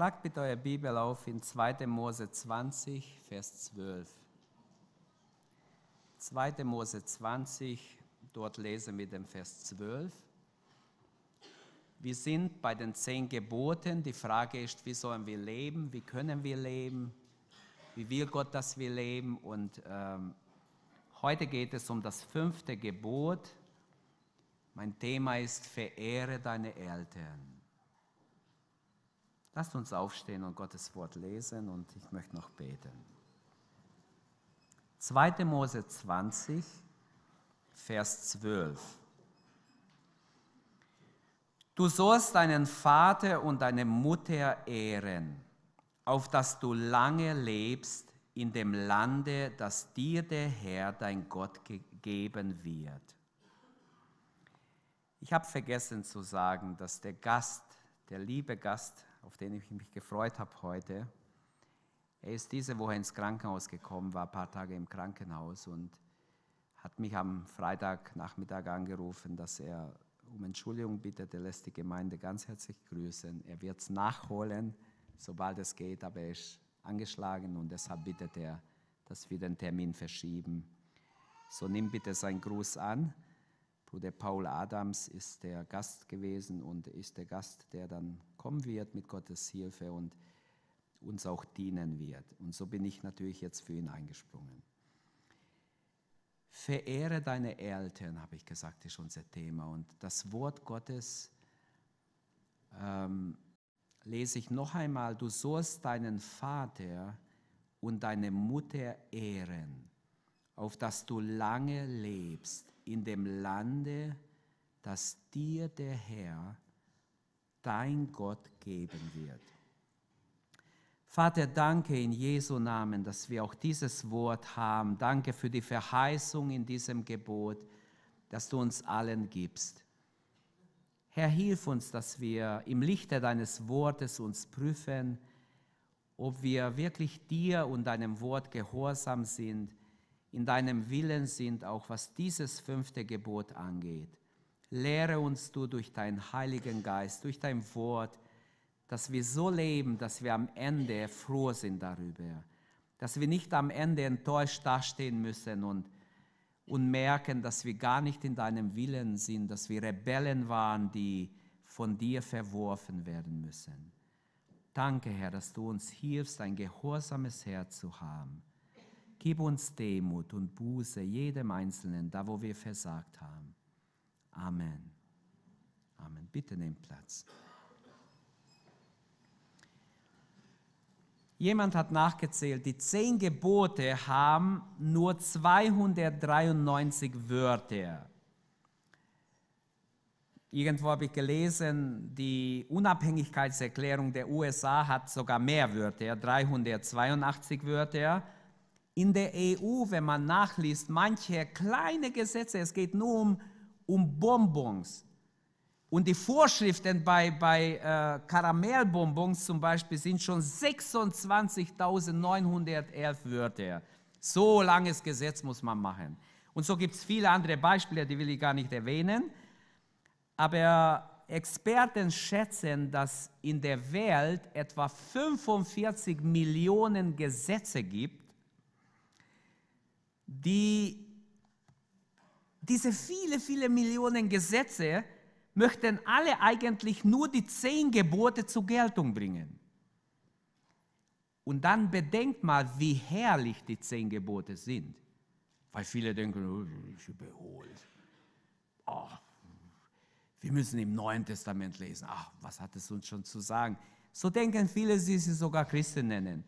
Schlagt bitte eure Bibel auf in 2. Mose 20, Vers 12. 2. Mose 20, dort lesen wir den Vers 12. Wir sind bei den zehn Geboten. Die Frage ist, wie sollen wir leben? Wie können wir leben? Wie will Gott, dass wir leben? Und ähm, heute geht es um das fünfte Gebot. Mein Thema ist, verehre deine Eltern. Lasst uns aufstehen und Gottes Wort lesen und ich möchte noch beten. 2. Mose 20, Vers 12. Du sollst deinen Vater und deine Mutter ehren, auf dass du lange lebst in dem Lande, das dir der Herr, dein Gott, gegeben wird. Ich habe vergessen zu sagen, dass der Gast, der liebe Gast, auf den ich mich gefreut habe heute. Er ist diese Woche ins Krankenhaus gekommen, war ein paar Tage im Krankenhaus und hat mich am Freitagnachmittag angerufen, dass er um Entschuldigung bittet. Er lässt die Gemeinde ganz herzlich grüßen. Er wird es nachholen, sobald es geht, aber er ist angeschlagen und deshalb bittet er, dass wir den Termin verschieben. So nimm bitte seinen Gruß an. Bruder Paul Adams ist der Gast gewesen und ist der Gast, der dann kommen wird mit Gottes Hilfe und uns auch dienen wird. Und so bin ich natürlich jetzt für ihn eingesprungen. Verehre deine Eltern, habe ich gesagt, ist unser Thema. Und das Wort Gottes ähm, lese ich noch einmal. Du sollst deinen Vater und deine Mutter ehren, auf dass du lange lebst in dem Lande, das dir der Herr, dein Gott, geben wird. Vater, danke in Jesu Namen, dass wir auch dieses Wort haben. Danke für die Verheißung in diesem Gebot, das du uns allen gibst. Herr, hilf uns, dass wir im Lichte deines Wortes uns prüfen, ob wir wirklich dir und deinem Wort gehorsam sind in deinem Willen sind, auch was dieses fünfte Gebot angeht. Lehre uns du durch deinen Heiligen Geist, durch dein Wort, dass wir so leben, dass wir am Ende froh sind darüber, dass wir nicht am Ende enttäuscht dastehen müssen und, und merken, dass wir gar nicht in deinem Willen sind, dass wir Rebellen waren, die von dir verworfen werden müssen. Danke, Herr, dass du uns hilfst, ein gehorsames Herz zu haben Gib uns Demut und Buße jedem Einzelnen, da wo wir versagt haben. Amen. Amen. Bitte nehmt Platz. Jemand hat nachgezählt, die zehn Gebote haben nur 293 Wörter. Irgendwo habe ich gelesen, die Unabhängigkeitserklärung der USA hat sogar mehr Wörter, 382 Wörter in der EU, wenn man nachliest, manche kleine Gesetze, es geht nur um, um Bonbons. Und die Vorschriften bei, bei äh, Karamellbonbons zum Beispiel sind schon 26.911 Wörter. So langes Gesetz muss man machen. Und so gibt es viele andere Beispiele, die will ich gar nicht erwähnen. Aber Experten schätzen, dass in der Welt etwa 45 Millionen Gesetze gibt die, diese viele, viele Millionen Gesetze möchten alle eigentlich nur die zehn Gebote zur Geltung bringen. Und dann bedenkt mal, wie herrlich die zehn Gebote sind. Weil viele denken, oh, ich überholt. Oh, wir müssen im Neuen Testament lesen. Ach, was hat es uns schon zu sagen? So denken viele, sie sich sogar Christen nennen.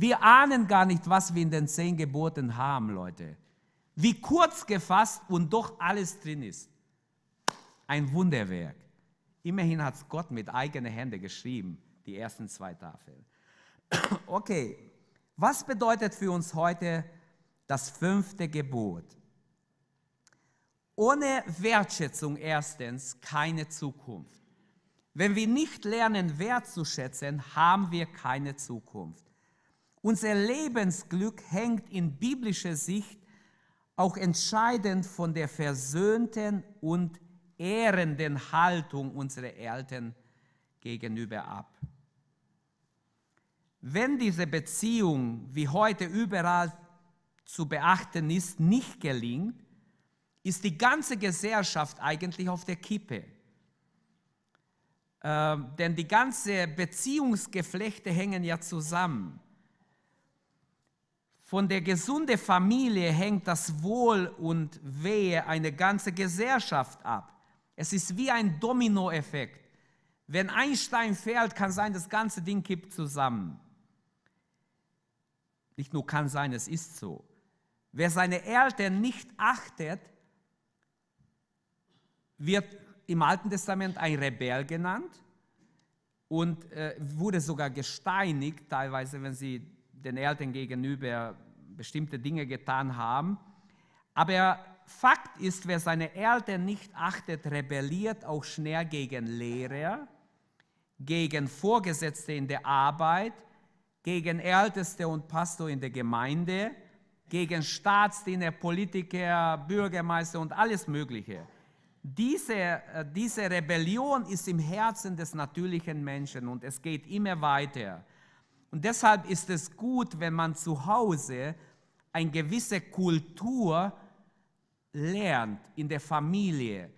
Wir ahnen gar nicht, was wir in den zehn Geboten haben, Leute. Wie kurz gefasst und doch alles drin ist. Ein Wunderwerk. Immerhin hat es Gott mit eigenen Händen geschrieben, die ersten zwei Tafeln. Okay, was bedeutet für uns heute das fünfte Gebot? Ohne Wertschätzung erstens keine Zukunft. Wenn wir nicht lernen, wertzuschätzen, haben wir keine Zukunft. Unser Lebensglück hängt in biblischer Sicht auch entscheidend von der versöhnten und ehrenden Haltung unserer Eltern gegenüber ab. Wenn diese Beziehung, wie heute überall zu beachten ist, nicht gelingt, ist die ganze Gesellschaft eigentlich auf der Kippe. Ähm, denn die ganze Beziehungsgeflechte hängen ja zusammen. Von der gesunden Familie hängt das Wohl und Wehe einer ganzen Gesellschaft ab. Es ist wie ein Dominoeffekt. Wenn ein Stein fällt, kann sein, das ganze Ding kippt zusammen. Nicht nur kann sein, es ist so. Wer seine Eltern nicht achtet, wird im Alten Testament ein Rebell genannt und äh, wurde sogar gesteinigt, teilweise, wenn sie den Eltern gegenüber bestimmte Dinge getan haben. Aber Fakt ist, wer seine Eltern nicht achtet, rebelliert auch schnell gegen Lehrer, gegen Vorgesetzte in der Arbeit, gegen Älteste und Pastor in der Gemeinde, gegen Staatsdiener, Politiker, Bürgermeister und alles Mögliche. Diese, äh, diese Rebellion ist im Herzen des natürlichen Menschen und es geht immer weiter. Und deshalb ist es gut, wenn man zu Hause eine gewisse Kultur lernt in der Familie,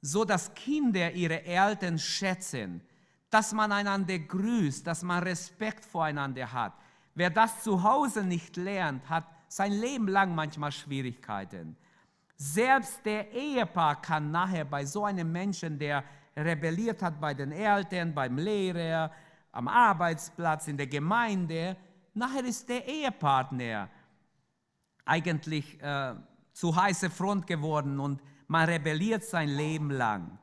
so dass Kinder ihre Eltern schätzen, dass man einander grüßt, dass man Respekt voreinander hat. Wer das zu Hause nicht lernt, hat sein Leben lang manchmal Schwierigkeiten. Selbst der Ehepaar kann nachher bei so einem Menschen, der rebelliert hat bei den Eltern, beim Lehrer, am Arbeitsplatz, in der Gemeinde. Nachher ist der Ehepartner eigentlich äh, zu heiße Front geworden und man rebelliert sein Leben lang.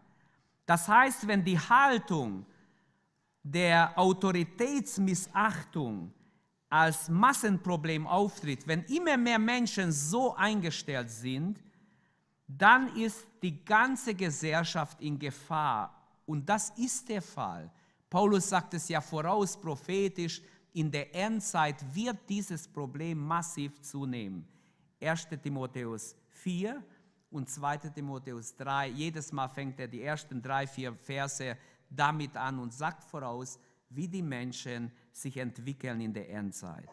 Das heißt, wenn die Haltung der Autoritätsmissachtung als Massenproblem auftritt, wenn immer mehr Menschen so eingestellt sind, dann ist die ganze Gesellschaft in Gefahr. Und das ist der Fall. Paulus sagt es ja voraus prophetisch, in der Endzeit wird dieses Problem massiv zunehmen. 1 Timotheus 4 und 2 Timotheus 3, jedes Mal fängt er die ersten drei, vier Verse damit an und sagt voraus, wie die Menschen sich entwickeln in der Endzeit.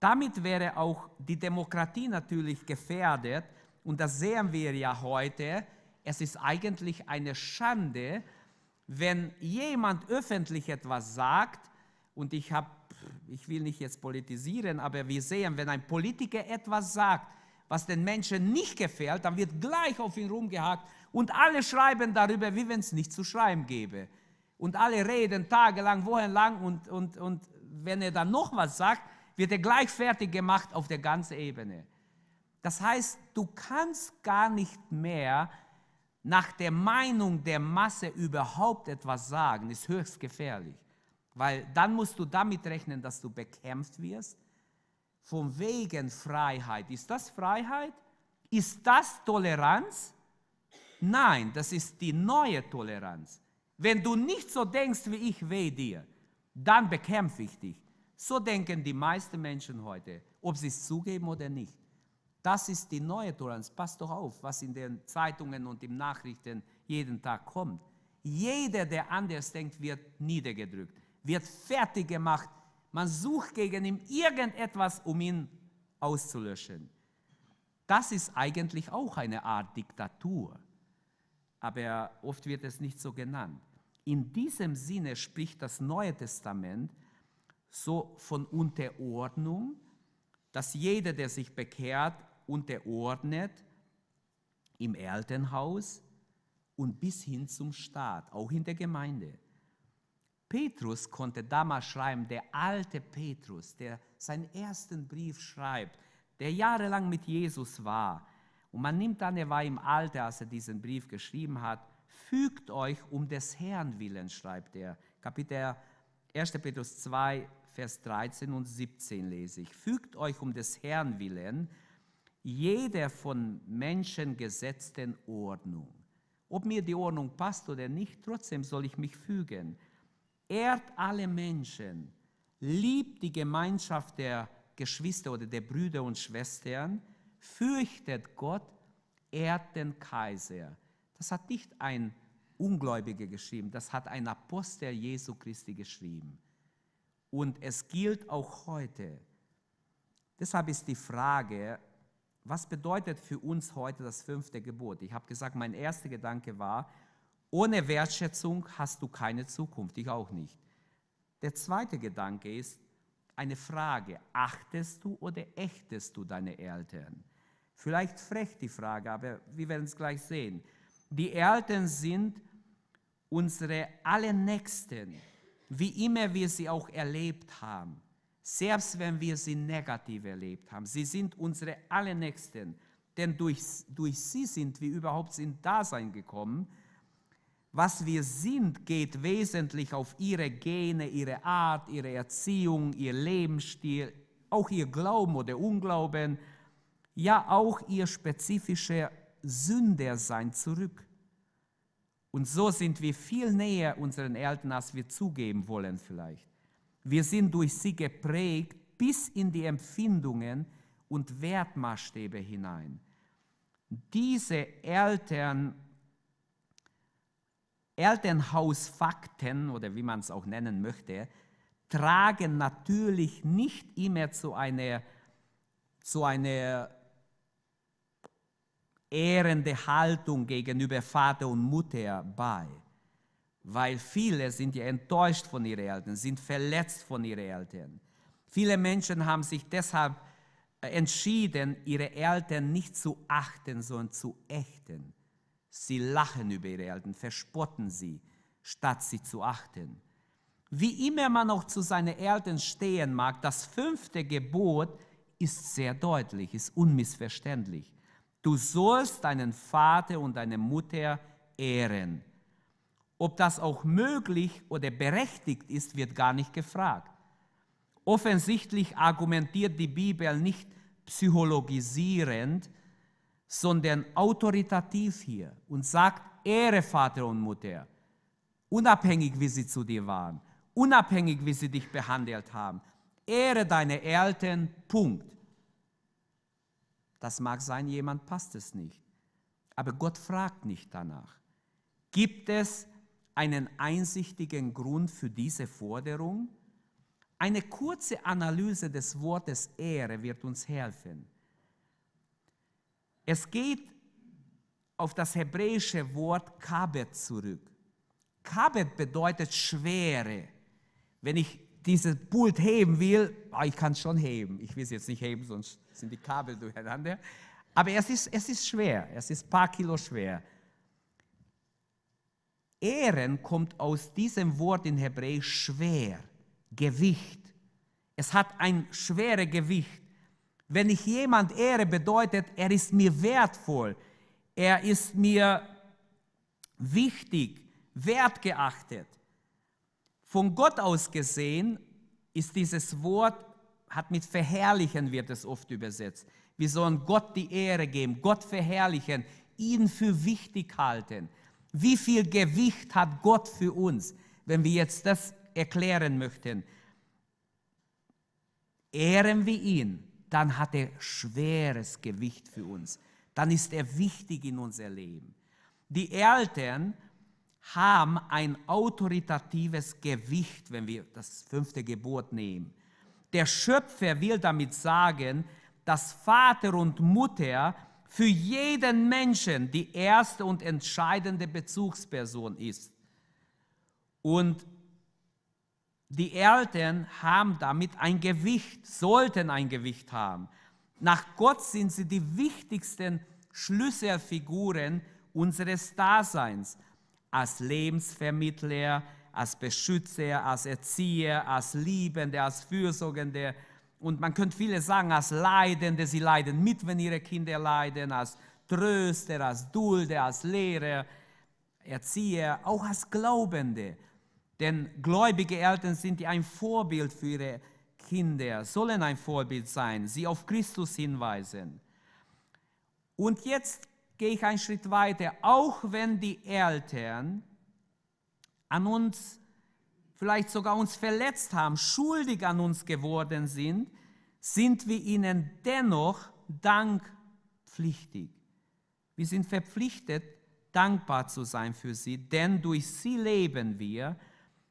Damit wäre auch die Demokratie natürlich gefährdet und das sehen wir ja heute. Es ist eigentlich eine Schande, wenn jemand öffentlich etwas sagt, und ich habe, ich will nicht jetzt politisieren, aber wir sehen, wenn ein Politiker etwas sagt, was den Menschen nicht gefällt, dann wird gleich auf ihn rumgehakt und alle schreiben darüber, wie wenn es nicht zu schreiben gäbe. Und alle reden tagelang, wochenlang und, und, und wenn er dann noch was sagt, wird er gleich fertig gemacht auf der ganzen Ebene. Das heißt, du kannst gar nicht mehr nach der Meinung der Masse überhaupt etwas sagen, ist höchst gefährlich. Weil dann musst du damit rechnen, dass du bekämpft wirst. Von wegen Freiheit. Ist das Freiheit? Ist das Toleranz? Nein, das ist die neue Toleranz. Wenn du nicht so denkst wie ich, weh dir, dann bekämpfe ich dich. So denken die meisten Menschen heute, ob sie es zugeben oder nicht. Das ist die neue Toleranz. Passt doch auf, was in den Zeitungen und in Nachrichten jeden Tag kommt. Jeder, der anders denkt, wird niedergedrückt, wird fertig gemacht. Man sucht gegen ihn irgendetwas, um ihn auszulöschen. Das ist eigentlich auch eine Art Diktatur, aber oft wird es nicht so genannt. In diesem Sinne spricht das Neue Testament so von Unterordnung, dass jeder, der sich bekehrt, unterordnet im Elternhaus und bis hin zum Staat, auch in der Gemeinde. Petrus konnte damals schreiben, der alte Petrus, der seinen ersten Brief schreibt, der jahrelang mit Jesus war. Und man nimmt an, er war im Alter, als er diesen Brief geschrieben hat. Fügt euch um des Herrn willen, schreibt er. Kapitel 1. Petrus 2, Vers 13 und 17 lese ich. Fügt euch um des Herrn willen jeder von Menschen gesetzten Ordnung. Ob mir die Ordnung passt oder nicht, trotzdem soll ich mich fügen. Ehrt alle Menschen, liebt die Gemeinschaft der Geschwister oder der Brüder und Schwestern, fürchtet Gott, ehrt den Kaiser. Das hat nicht ein Ungläubiger geschrieben, das hat ein Apostel Jesu Christi geschrieben. Und es gilt auch heute. Deshalb ist die Frage, was bedeutet für uns heute das fünfte Gebot? Ich habe gesagt, mein erster Gedanke war, ohne Wertschätzung hast du keine Zukunft, ich auch nicht. Der zweite Gedanke ist eine Frage, achtest du oder ächtest du deine Eltern? Vielleicht frech die Frage, aber wir werden es gleich sehen. Die Eltern sind unsere allernächsten, wie immer wir sie auch erlebt haben selbst wenn wir sie negativ erlebt haben. Sie sind unsere Allernächsten, denn durch, durch sie sind wir überhaupt in Dasein gekommen. Was wir sind, geht wesentlich auf ihre Gene, ihre Art, ihre Erziehung, ihr Lebensstil, auch ihr Glauben oder Unglauben, ja auch ihr spezifischer Sündersein zurück. Und so sind wir viel näher unseren Eltern, als wir zugeben wollen vielleicht. Wir sind durch sie geprägt bis in die Empfindungen und Wertmaßstäbe hinein. Diese Eltern, Elternhausfakten oder wie man es auch nennen möchte, tragen natürlich nicht immer zu einer, zu einer ehrende Haltung gegenüber Vater und Mutter bei weil viele sind ja enttäuscht von ihren Eltern, sind verletzt von ihren Eltern. Viele Menschen haben sich deshalb äh, entschieden, ihre Eltern nicht zu achten, sondern zu ächten. Sie lachen über ihre Eltern, verspotten sie, statt sie zu achten. Wie immer man auch zu seinen Eltern stehen mag, das fünfte Gebot ist sehr deutlich, ist unmissverständlich. Du sollst deinen Vater und deine Mutter ehren. Ob das auch möglich oder berechtigt ist, wird gar nicht gefragt. Offensichtlich argumentiert die Bibel nicht psychologisierend, sondern autoritativ hier und sagt, Ehre Vater und Mutter, unabhängig wie sie zu dir waren, unabhängig wie sie dich behandelt haben. Ehre deine Eltern, Punkt. Das mag sein, jemand passt es nicht. Aber Gott fragt nicht danach. Gibt es einen einsichtigen Grund für diese Forderung? Eine kurze Analyse des Wortes Ehre wird uns helfen. Es geht auf das hebräische Wort Kabet zurück. Kabet bedeutet Schwere. Wenn ich dieses Pult heben will, oh, ich kann es schon heben. Ich will es jetzt nicht heben, sonst sind die Kabel durcheinander. Aber es ist, es ist schwer. Es ist ein paar Kilo schwer. Ehren kommt aus diesem Wort in Hebräisch schwer, Gewicht. Es hat ein schweres Gewicht. Wenn ich jemand ehre, bedeutet, er ist mir wertvoll, er ist mir wichtig, wertgeachtet. Von Gott aus gesehen ist dieses Wort, hat mit verherrlichen wird es oft übersetzt. Wir sollen Gott die Ehre geben, Gott verherrlichen, ihn für wichtig halten. Wie viel Gewicht hat Gott für uns, wenn wir jetzt das erklären möchten? Ehren wir ihn, dann hat er schweres Gewicht für uns. Dann ist er wichtig in unser Leben. Die Eltern haben ein autoritatives Gewicht, wenn wir das fünfte Gebot nehmen. Der Schöpfer will damit sagen, dass Vater und Mutter für jeden Menschen die erste und entscheidende Bezugsperson ist. Und die Eltern haben damit ein Gewicht, sollten ein Gewicht haben. Nach Gott sind sie die wichtigsten Schlüsselfiguren unseres Daseins. Als Lebensvermittler, als Beschützer, als Erzieher, als Liebende, als Fürsorgende, und man könnte viele sagen, als Leidende, sie leiden mit, wenn ihre Kinder leiden, als Tröster, als Dulde, als Lehrer, Erzieher, auch als Glaubende. Denn gläubige Eltern sind ein Vorbild für ihre Kinder, sollen ein Vorbild sein, sie auf Christus hinweisen. Und jetzt gehe ich einen Schritt weiter. Auch wenn die Eltern an uns vielleicht sogar uns verletzt haben, schuldig an uns geworden sind, sind wir ihnen dennoch dankpflichtig. Wir sind verpflichtet, dankbar zu sein für sie, denn durch sie leben wir.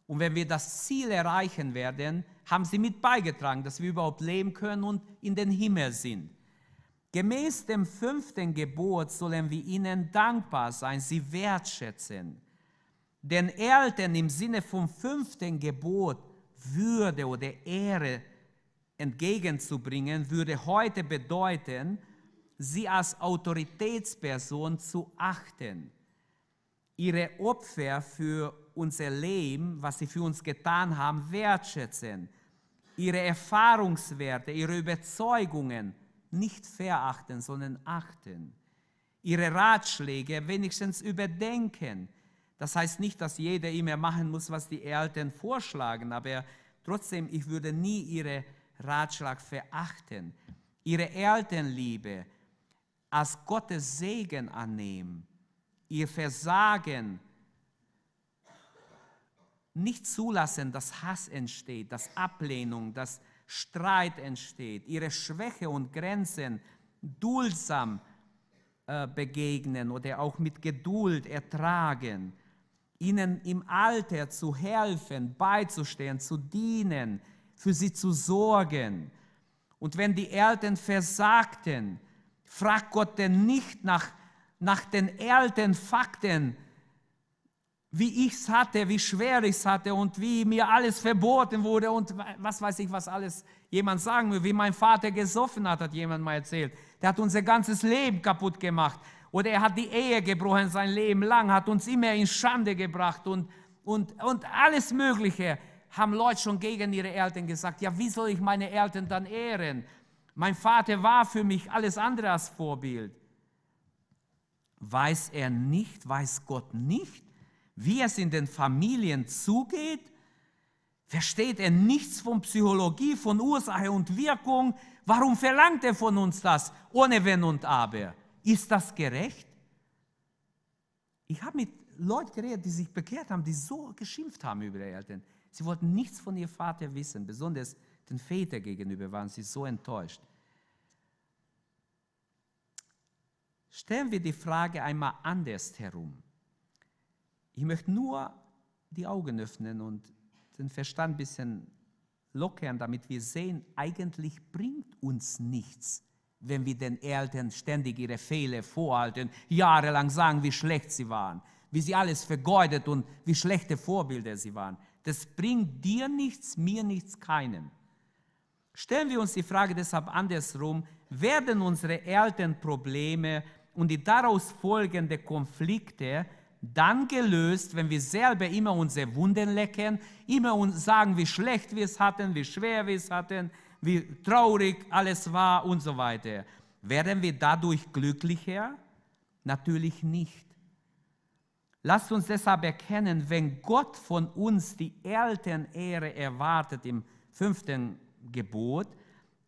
Und wenn wir das Ziel erreichen werden, haben sie mit beigetragen, dass wir überhaupt leben können und in den Himmel sind. Gemäß dem fünften Gebot sollen wir ihnen dankbar sein, sie wertschätzen den Eltern im Sinne vom fünften Gebot Würde oder Ehre entgegenzubringen, würde heute bedeuten, sie als Autoritätsperson zu achten, ihre Opfer für unser Leben, was sie für uns getan haben, wertschätzen, ihre Erfahrungswerte, ihre Überzeugungen nicht verachten, sondern achten, ihre Ratschläge wenigstens überdenken, das heißt nicht, dass jeder immer machen muss, was die Eltern vorschlagen, aber trotzdem, ich würde nie ihre Ratschlag verachten, ihre Elternliebe als Gottes Segen annehmen, ihr Versagen nicht zulassen, dass Hass entsteht, dass Ablehnung, dass Streit entsteht, ihre Schwäche und Grenzen duldsam äh, begegnen oder auch mit Geduld ertragen ihnen im Alter zu helfen, beizustehen, zu dienen, für sie zu sorgen. Und wenn die Eltern versagten, fragt Gott denn nicht nach, nach den alten Fakten, wie ich es hatte, wie schwer ich es hatte und wie mir alles verboten wurde und was weiß ich, was alles jemand sagen will, wie mein Vater gesoffen hat, hat jemand mal erzählt. Der hat unser ganzes Leben kaputt gemacht. Oder er hat die Ehe gebrochen, sein Leben lang, hat uns immer in Schande gebracht und, und, und alles Mögliche haben Leute schon gegen ihre Eltern gesagt. Ja, wie soll ich meine Eltern dann ehren? Mein Vater war für mich alles andere als Vorbild. Weiß er nicht, weiß Gott nicht, wie es in den Familien zugeht? Versteht er nichts von Psychologie, von Ursache und Wirkung? Warum verlangt er von uns das, ohne Wenn und Aber? Ist das gerecht? Ich habe mit Leuten geredet, die sich bekehrt haben, die so geschimpft haben über ihre Eltern. Sie wollten nichts von ihrem Vater wissen, besonders den Vätern gegenüber waren sie so enttäuscht. Stellen wir die Frage einmal anders herum. Ich möchte nur die Augen öffnen und den Verstand ein bisschen lockern, damit wir sehen, eigentlich bringt uns nichts, wenn wir den Eltern ständig ihre Fehler vorhalten, jahrelang sagen, wie schlecht sie waren, wie sie alles vergeudet und wie schlechte Vorbilder sie waren. Das bringt dir nichts, mir nichts, keinem. Stellen wir uns die Frage deshalb andersrum, werden unsere Eltern Probleme und die daraus folgenden Konflikte dann gelöst, wenn wir selber immer unsere Wunden lecken, immer uns sagen, wie schlecht wir es hatten, wie schwer wir es hatten, wie traurig alles war und so weiter. Wären wir dadurch glücklicher? Natürlich nicht. Lasst uns deshalb erkennen, wenn Gott von uns die Elternehre erwartet im fünften Gebot,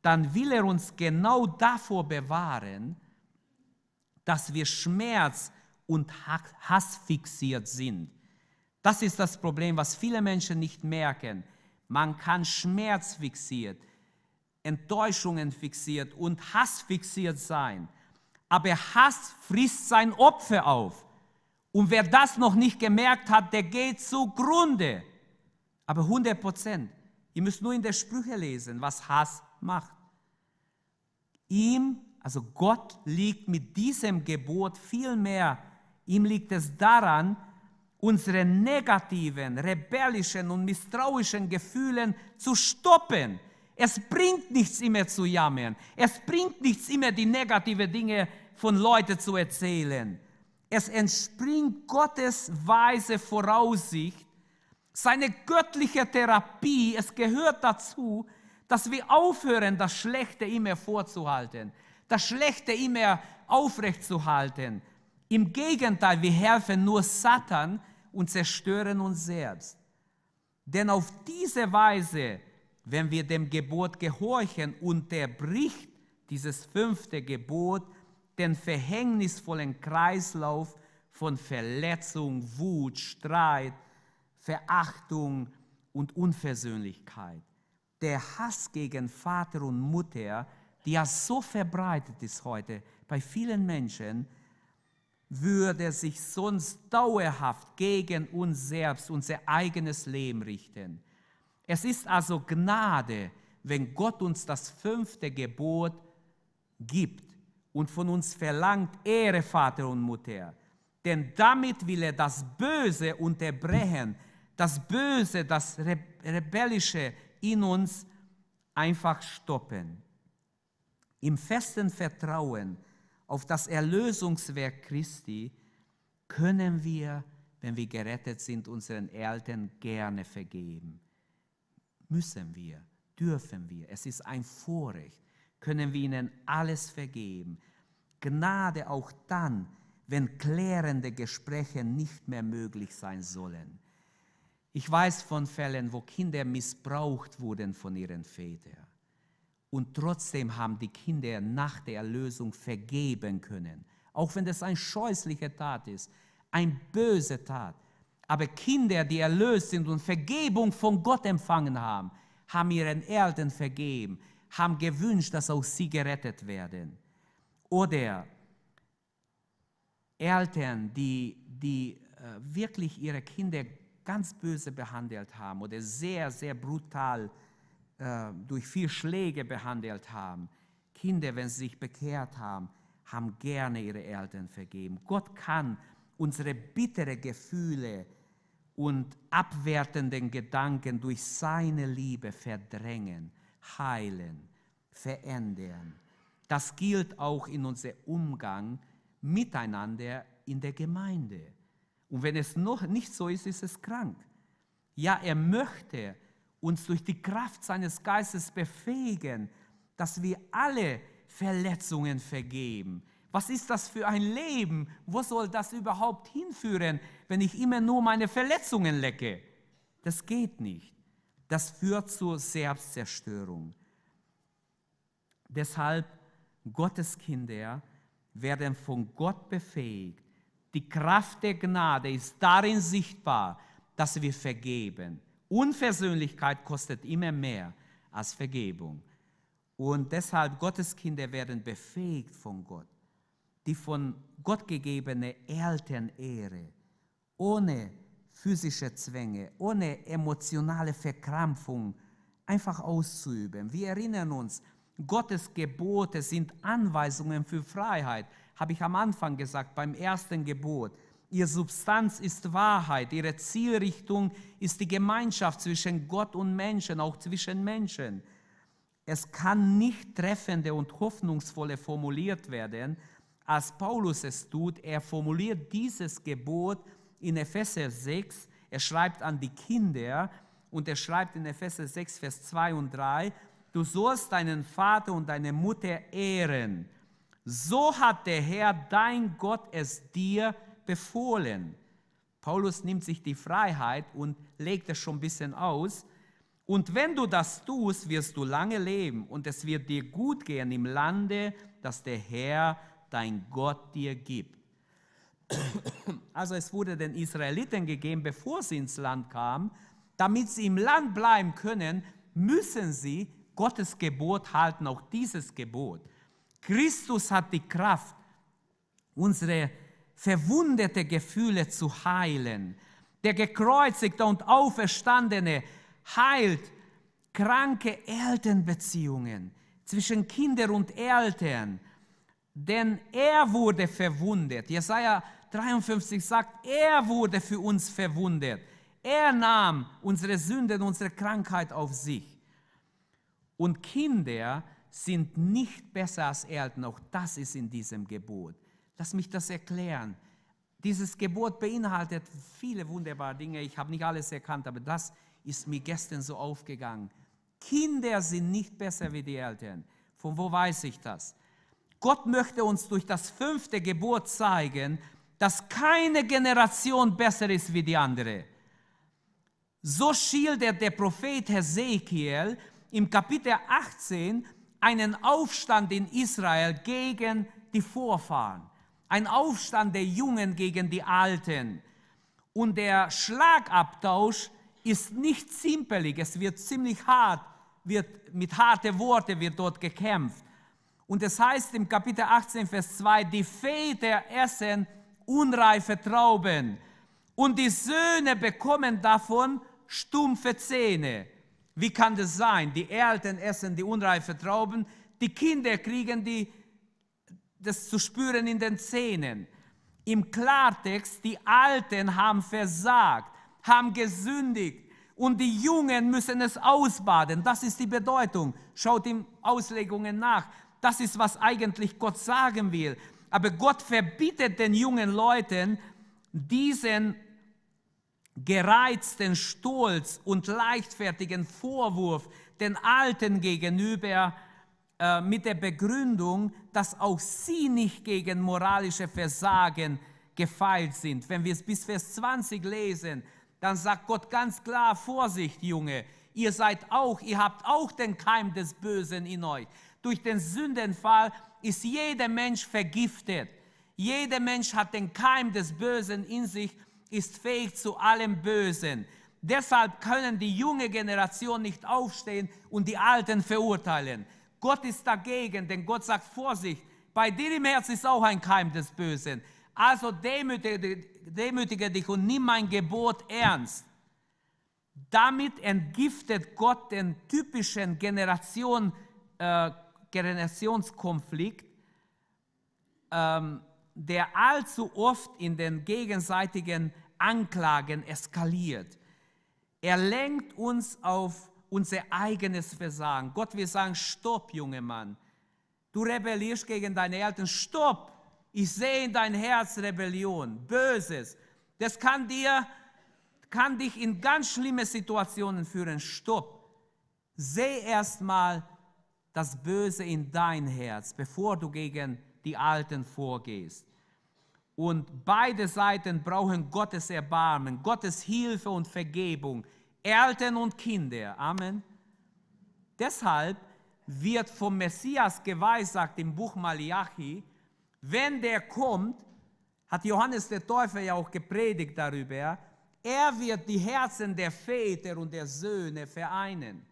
dann will er uns genau davor bewahren, dass wir schmerz- und Hass fixiert sind. Das ist das Problem, was viele Menschen nicht merken. Man kann Schmerz schmerzfixiert, Enttäuschungen fixiert und Hass fixiert sein. Aber Hass frisst sein Opfer auf. Und wer das noch nicht gemerkt hat, der geht zugrunde. Aber 100 Prozent. Ihr müsst nur in der Sprüche lesen, was Hass macht. Ihm, also Gott liegt mit diesem Gebot viel mehr. Ihm liegt es daran, unsere negativen, rebellischen und misstrauischen Gefühlen zu stoppen es bringt nichts immer zu jammern. Es bringt nichts immer die negativen Dinge von Leuten zu erzählen. Es entspringt Gottes weise Voraussicht, seine göttliche Therapie. Es gehört dazu, dass wir aufhören, das Schlechte immer vorzuhalten, das Schlechte immer aufrechtzuhalten. Im Gegenteil, wir helfen nur Satan und zerstören uns selbst. Denn auf diese Weise wenn wir dem Gebot gehorchen, unterbricht dieses fünfte Gebot den verhängnisvollen Kreislauf von Verletzung, Wut, Streit, Verachtung und Unversöhnlichkeit. Der Hass gegen Vater und Mutter, der ja so verbreitet ist heute bei vielen Menschen, würde sich sonst dauerhaft gegen uns selbst, unser eigenes Leben richten. Es ist also Gnade, wenn Gott uns das fünfte Gebot gibt und von uns verlangt, Ehre Vater und Mutter. Denn damit will er das Böse unterbrechen, das Böse, das Rebellische in uns einfach stoppen. Im festen Vertrauen auf das Erlösungswerk Christi können wir, wenn wir gerettet sind, unseren Eltern gerne vergeben müssen wir, dürfen wir, es ist ein Vorrecht, können wir ihnen alles vergeben. Gnade auch dann, wenn klärende Gespräche nicht mehr möglich sein sollen. Ich weiß von Fällen, wo Kinder missbraucht wurden von ihren Vätern. Und trotzdem haben die Kinder nach der Erlösung vergeben können. Auch wenn das eine scheußliche Tat ist, eine böse Tat. Aber Kinder, die erlöst sind und Vergebung von Gott empfangen haben, haben ihren Eltern vergeben, haben gewünscht, dass auch sie gerettet werden. Oder Eltern, die, die äh, wirklich ihre Kinder ganz böse behandelt haben oder sehr, sehr brutal äh, durch viel Schläge behandelt haben. Kinder, wenn sie sich bekehrt haben, haben gerne ihre Eltern vergeben. Gott kann unsere bittere Gefühle vergeben und abwertenden Gedanken durch seine Liebe verdrängen, heilen, verändern. Das gilt auch in unserem Umgang miteinander in der Gemeinde. Und wenn es noch nicht so ist, ist es krank. Ja, er möchte uns durch die Kraft seines Geistes befähigen, dass wir alle Verletzungen vergeben, was ist das für ein Leben? Wo soll das überhaupt hinführen, wenn ich immer nur meine Verletzungen lecke? Das geht nicht. Das führt zur Selbstzerstörung. Deshalb, Gottes Kinder werden von Gott befähigt. Die Kraft der Gnade ist darin sichtbar, dass wir vergeben. Unversöhnlichkeit kostet immer mehr als Vergebung. Und deshalb, Gottes Kinder werden befähigt von Gott die von Gott gegebene Elternehre, ohne physische Zwänge, ohne emotionale Verkrampfung einfach auszuüben. Wir erinnern uns, Gottes Gebote sind Anweisungen für Freiheit, habe ich am Anfang gesagt, beim ersten Gebot. Ihr Substanz ist Wahrheit, ihre Zielrichtung ist die Gemeinschaft zwischen Gott und Menschen, auch zwischen Menschen. Es kann nicht treffende und hoffnungsvolle formuliert werden, als Paulus es tut. Er formuliert dieses Gebot in Epheser 6. Er schreibt an die Kinder und er schreibt in Epheser 6, Vers 2 und 3, du sollst deinen Vater und deine Mutter ehren. So hat der Herr, dein Gott, es dir befohlen. Paulus nimmt sich die Freiheit und legt es schon ein bisschen aus. Und wenn du das tust, wirst du lange leben und es wird dir gut gehen im Lande, das der Herr dein Gott dir gibt. Also es wurde den Israeliten gegeben, bevor sie ins Land kamen. Damit sie im Land bleiben können, müssen sie Gottes Gebot halten, auch dieses Gebot. Christus hat die Kraft, unsere verwundete Gefühle zu heilen. Der gekreuzigte und auferstandene heilt kranke Elternbeziehungen zwischen Kindern und Eltern denn er wurde verwundet. Jesaja 53 sagt, er wurde für uns verwundet. Er nahm unsere Sünden, unsere Krankheit auf sich. Und Kinder sind nicht besser als Eltern. Auch das ist in diesem Gebot. Lass mich das erklären. Dieses Gebot beinhaltet viele wunderbare Dinge. Ich habe nicht alles erkannt, aber das ist mir gestern so aufgegangen. Kinder sind nicht besser wie die Eltern. Von wo weiß ich das? Gott möchte uns durch das fünfte Gebot zeigen, dass keine Generation besser ist wie die andere. So schildert der Prophet Hesekiel im Kapitel 18 einen Aufstand in Israel gegen die Vorfahren, ein Aufstand der Jungen gegen die Alten. Und der Schlagabtausch ist nicht simpelig, es wird ziemlich hart, wird mit harten Worten wird dort gekämpft. Und es heißt im Kapitel 18, Vers 2, die Väter essen unreife Trauben und die Söhne bekommen davon stumpfe Zähne. Wie kann das sein? Die Eltern essen die unreife Trauben, die Kinder kriegen die, das zu spüren in den Zähnen. Im Klartext, die Alten haben versagt, haben gesündigt und die Jungen müssen es ausbaden. Das ist die Bedeutung. Schaut in Auslegungen nach. Das ist, was eigentlich Gott sagen will. Aber Gott verbietet den jungen Leuten, diesen gereizten Stolz und leichtfertigen Vorwurf den Alten gegenüber äh, mit der Begründung, dass auch sie nicht gegen moralische Versagen gefeilt sind. Wenn wir es bis Vers 20 lesen, dann sagt Gott ganz klar, Vorsicht Junge, ihr seid auch, ihr habt auch den Keim des Bösen in euch durch den Sündenfall ist jeder Mensch vergiftet. Jeder Mensch hat den Keim des Bösen in sich, ist fähig zu allem Bösen. Deshalb können die junge Generation nicht aufstehen und die Alten verurteilen. Gott ist dagegen, denn Gott sagt, Vorsicht, bei dir im Herz ist auch ein Keim des Bösen. Also demütige, demütige dich und nimm mein Gebot ernst. Damit entgiftet Gott den typischen Generationen äh, Generationskonflikt, ähm, der allzu oft in den gegenseitigen Anklagen eskaliert. Er lenkt uns auf unser eigenes Versagen. Gott will sagen, stopp, junger Mann. Du rebellierst gegen deine Eltern. Stopp! Ich sehe in dein Herz Rebellion, Böses. Das kann, dir, kann dich in ganz schlimme Situationen führen. Stopp! Seh erst mal, das Böse in dein Herz, bevor du gegen die Alten vorgehst. Und beide Seiten brauchen Gottes Erbarmen, Gottes Hilfe und Vergebung, Eltern und Kinder. Amen. Deshalb wird vom Messias geweissagt im Buch Malachi, wenn der kommt, hat Johannes der Täufer ja auch gepredigt darüber, er wird die Herzen der Väter und der Söhne vereinen.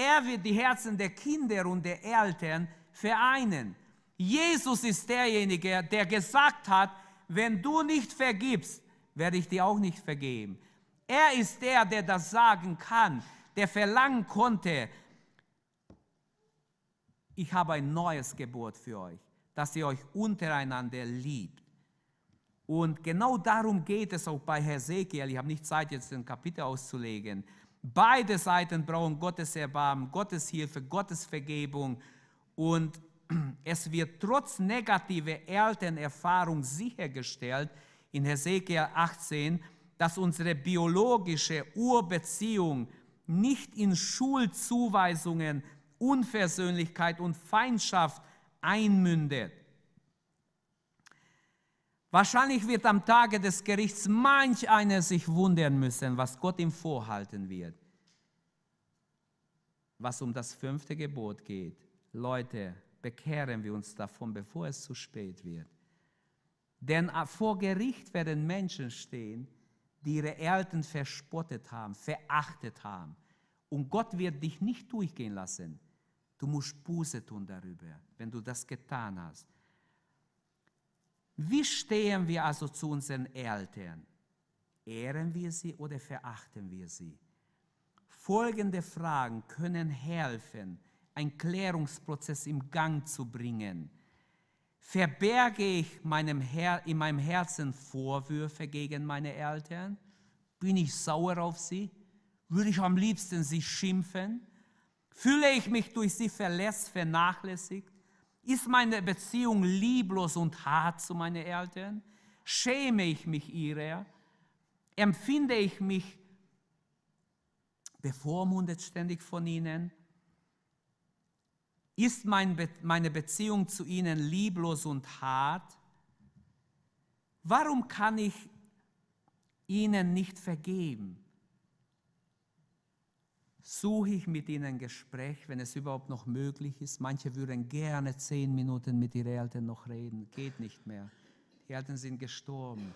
Er wird die Herzen der Kinder und der Eltern vereinen. Jesus ist derjenige, der gesagt hat, wenn du nicht vergibst, werde ich dir auch nicht vergeben. Er ist der, der das sagen kann, der verlangen konnte, ich habe ein neues Gebot für euch, dass ihr euch untereinander liebt. Und genau darum geht es auch bei Hesekiel. Ich habe nicht Zeit, jetzt den Kapitel auszulegen. Beide Seiten brauchen Gottes Erbarmen, Gottes Hilfe, Gottes Vergebung. Und es wird trotz negativer Elternerfahrung sichergestellt in Hesekiel 18, dass unsere biologische Urbeziehung nicht in Schulzuweisungen, Unversöhnlichkeit und Feindschaft einmündet. Wahrscheinlich wird am Tage des Gerichts manch einer sich wundern müssen, was Gott ihm vorhalten wird. Was um das fünfte Gebot geht. Leute, bekehren wir uns davon, bevor es zu spät wird. Denn vor Gericht werden Menschen stehen, die ihre Eltern verspottet haben, verachtet haben. Und Gott wird dich nicht durchgehen lassen. Du musst Buße tun darüber, wenn du das getan hast. Wie stehen wir also zu unseren Eltern? Ehren wir sie oder verachten wir sie? Folgende Fragen können helfen, einen Klärungsprozess im Gang zu bringen. Verberge ich meinem Her in meinem Herzen Vorwürfe gegen meine Eltern? Bin ich sauer auf sie? Würde ich am liebsten sie schimpfen? Fühle ich mich durch sie verletzt, vernachlässigt? Ist meine Beziehung lieblos und hart zu meinen Eltern? Schäme ich mich ihrer? Empfinde ich mich bevormundet ständig von ihnen? Ist meine Beziehung zu ihnen lieblos und hart? Warum kann ich ihnen nicht vergeben? suche ich mit ihnen Gespräch, wenn es überhaupt noch möglich ist. Manche würden gerne zehn Minuten mit ihren Eltern noch reden, geht nicht mehr. Die Eltern sind gestorben.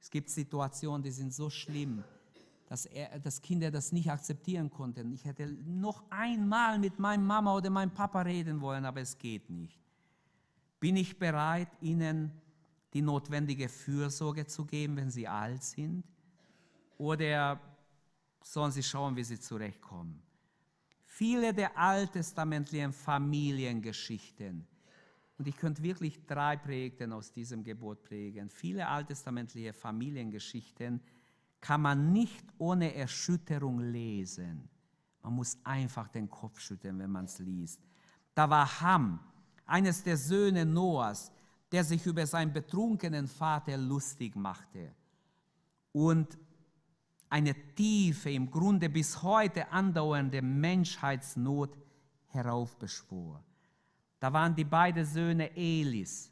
Es gibt Situationen, die sind so schlimm, dass, er, dass Kinder das nicht akzeptieren konnten. Ich hätte noch einmal mit meinem Mama oder meinem Papa reden wollen, aber es geht nicht. Bin ich bereit, ihnen die notwendige Fürsorge zu geben, wenn sie alt sind? Oder sollen sie schauen, wie sie zurechtkommen. Viele der alttestamentlichen Familiengeschichten, und ich könnte wirklich drei Prägten aus diesem Gebot prägen, viele alttestamentliche Familiengeschichten kann man nicht ohne Erschütterung lesen. Man muss einfach den Kopf schütteln, wenn man es liest. Da war Ham, eines der Söhne Noahs, der sich über seinen betrunkenen Vater lustig machte. Und eine tiefe, im Grunde bis heute andauernde Menschheitsnot heraufbeschwor. Da waren die beiden Söhne Elis,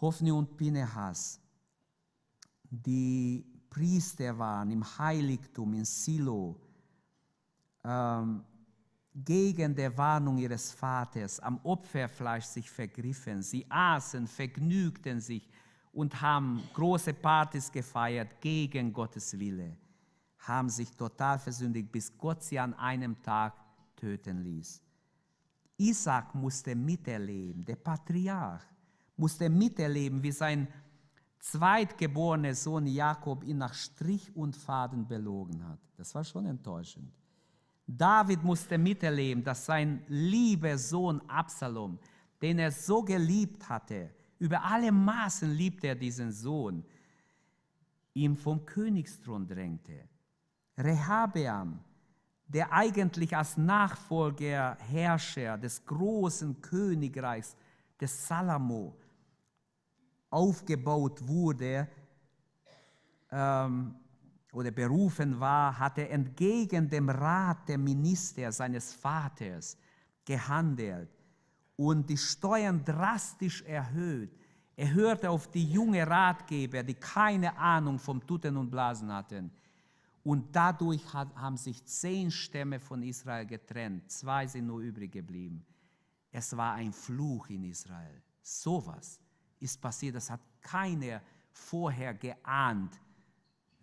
Hophni und Pinehas, die Priester waren im Heiligtum, in Silo, ähm, gegen der Warnung ihres Vaters am Opferfleisch sich vergriffen. Sie aßen, vergnügten sich, und haben große Partys gefeiert gegen Gottes Wille, haben sich total versündigt, bis Gott sie an einem Tag töten ließ. Isaac musste miterleben, der Patriarch musste miterleben, wie sein zweitgeborener Sohn Jakob ihn nach Strich und Faden belogen hat. Das war schon enttäuschend. David musste miterleben, dass sein lieber Sohn Absalom, den er so geliebt hatte, über alle Maßen liebte er diesen Sohn. Ihm vom Königsthron drängte. Rehabeam, der eigentlich als Nachfolger, Herrscher des großen Königreichs des Salomo aufgebaut wurde ähm, oder berufen war, hatte entgegen dem Rat der Minister seines Vaters gehandelt und die Steuern drastisch erhöht. Er hörte auf die jungen Ratgeber, die keine Ahnung vom Tuten und Blasen hatten. Und dadurch hat, haben sich zehn Stämme von Israel getrennt. Zwei sind nur übrig geblieben. Es war ein Fluch in Israel. Sowas ist passiert. Das hat keiner vorher geahnt,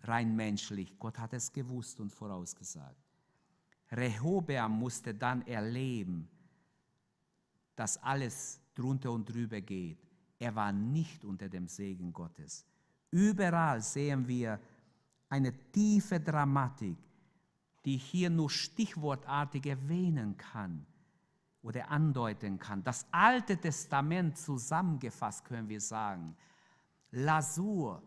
rein menschlich. Gott hat es gewusst und vorausgesagt. Rehobeam musste dann erleben, dass alles drunter und drüber geht. Er war nicht unter dem Segen Gottes. Überall sehen wir eine tiefe Dramatik, die ich hier nur stichwortartig erwähnen kann oder andeuten kann. Das Alte Testament zusammengefasst können wir sagen. Lasur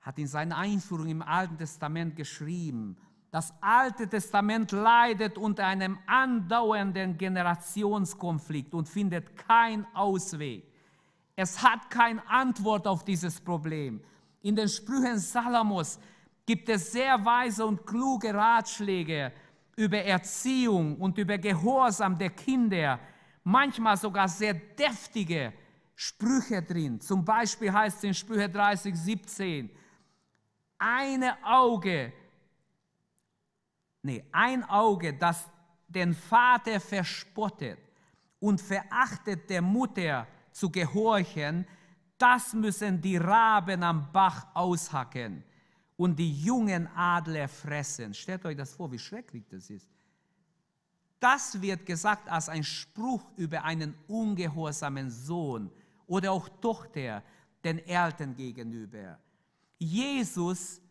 hat in seiner Einführung im Alten Testament geschrieben, das Alte Testament leidet unter einem andauernden Generationskonflikt und findet keinen Ausweg. Es hat keine Antwort auf dieses Problem. In den Sprüchen Salomos gibt es sehr weise und kluge Ratschläge über Erziehung und über Gehorsam der Kinder, manchmal sogar sehr deftige Sprüche drin. Zum Beispiel heißt es in Sprüche 30, 17, eine Auge nee, ein Auge, das den Vater verspottet und verachtet der Mutter zu gehorchen, das müssen die Raben am Bach aushacken und die jungen Adler fressen. Stellt euch das vor, wie schrecklich das ist. Das wird gesagt als ein Spruch über einen ungehorsamen Sohn oder auch Tochter den Eltern gegenüber. Jesus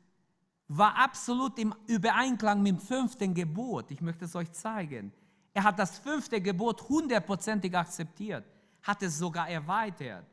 war absolut im Übereinklang mit dem fünften Gebot. Ich möchte es euch zeigen. Er hat das fünfte Gebot hundertprozentig akzeptiert, hat es sogar erweitert.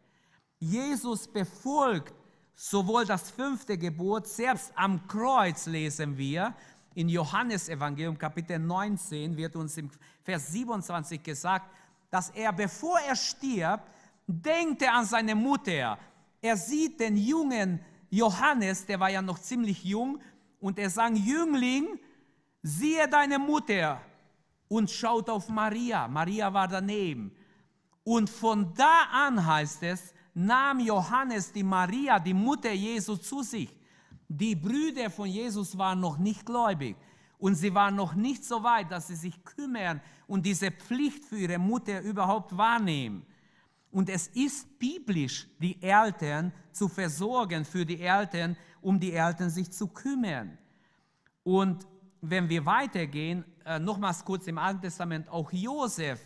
Jesus befolgt sowohl das fünfte Gebot, selbst am Kreuz lesen wir, in Johannes Evangelium Kapitel 19 wird uns im Vers 27 gesagt, dass er, bevor er stirbt, denkt er an seine Mutter. Er sieht den jungen Johannes, der war ja noch ziemlich jung, und er sang, Jüngling, siehe deine Mutter und schaut auf Maria. Maria war daneben. Und von da an heißt es, nahm Johannes die Maria, die Mutter Jesu, zu sich. Die Brüder von Jesus waren noch nicht gläubig und sie waren noch nicht so weit, dass sie sich kümmern und diese Pflicht für ihre Mutter überhaupt wahrnehmen. Und es ist biblisch, die Eltern zu versorgen für die Eltern, um die Eltern sich zu kümmern. Und wenn wir weitergehen, äh, nochmals kurz im Alten Testament, auch Josef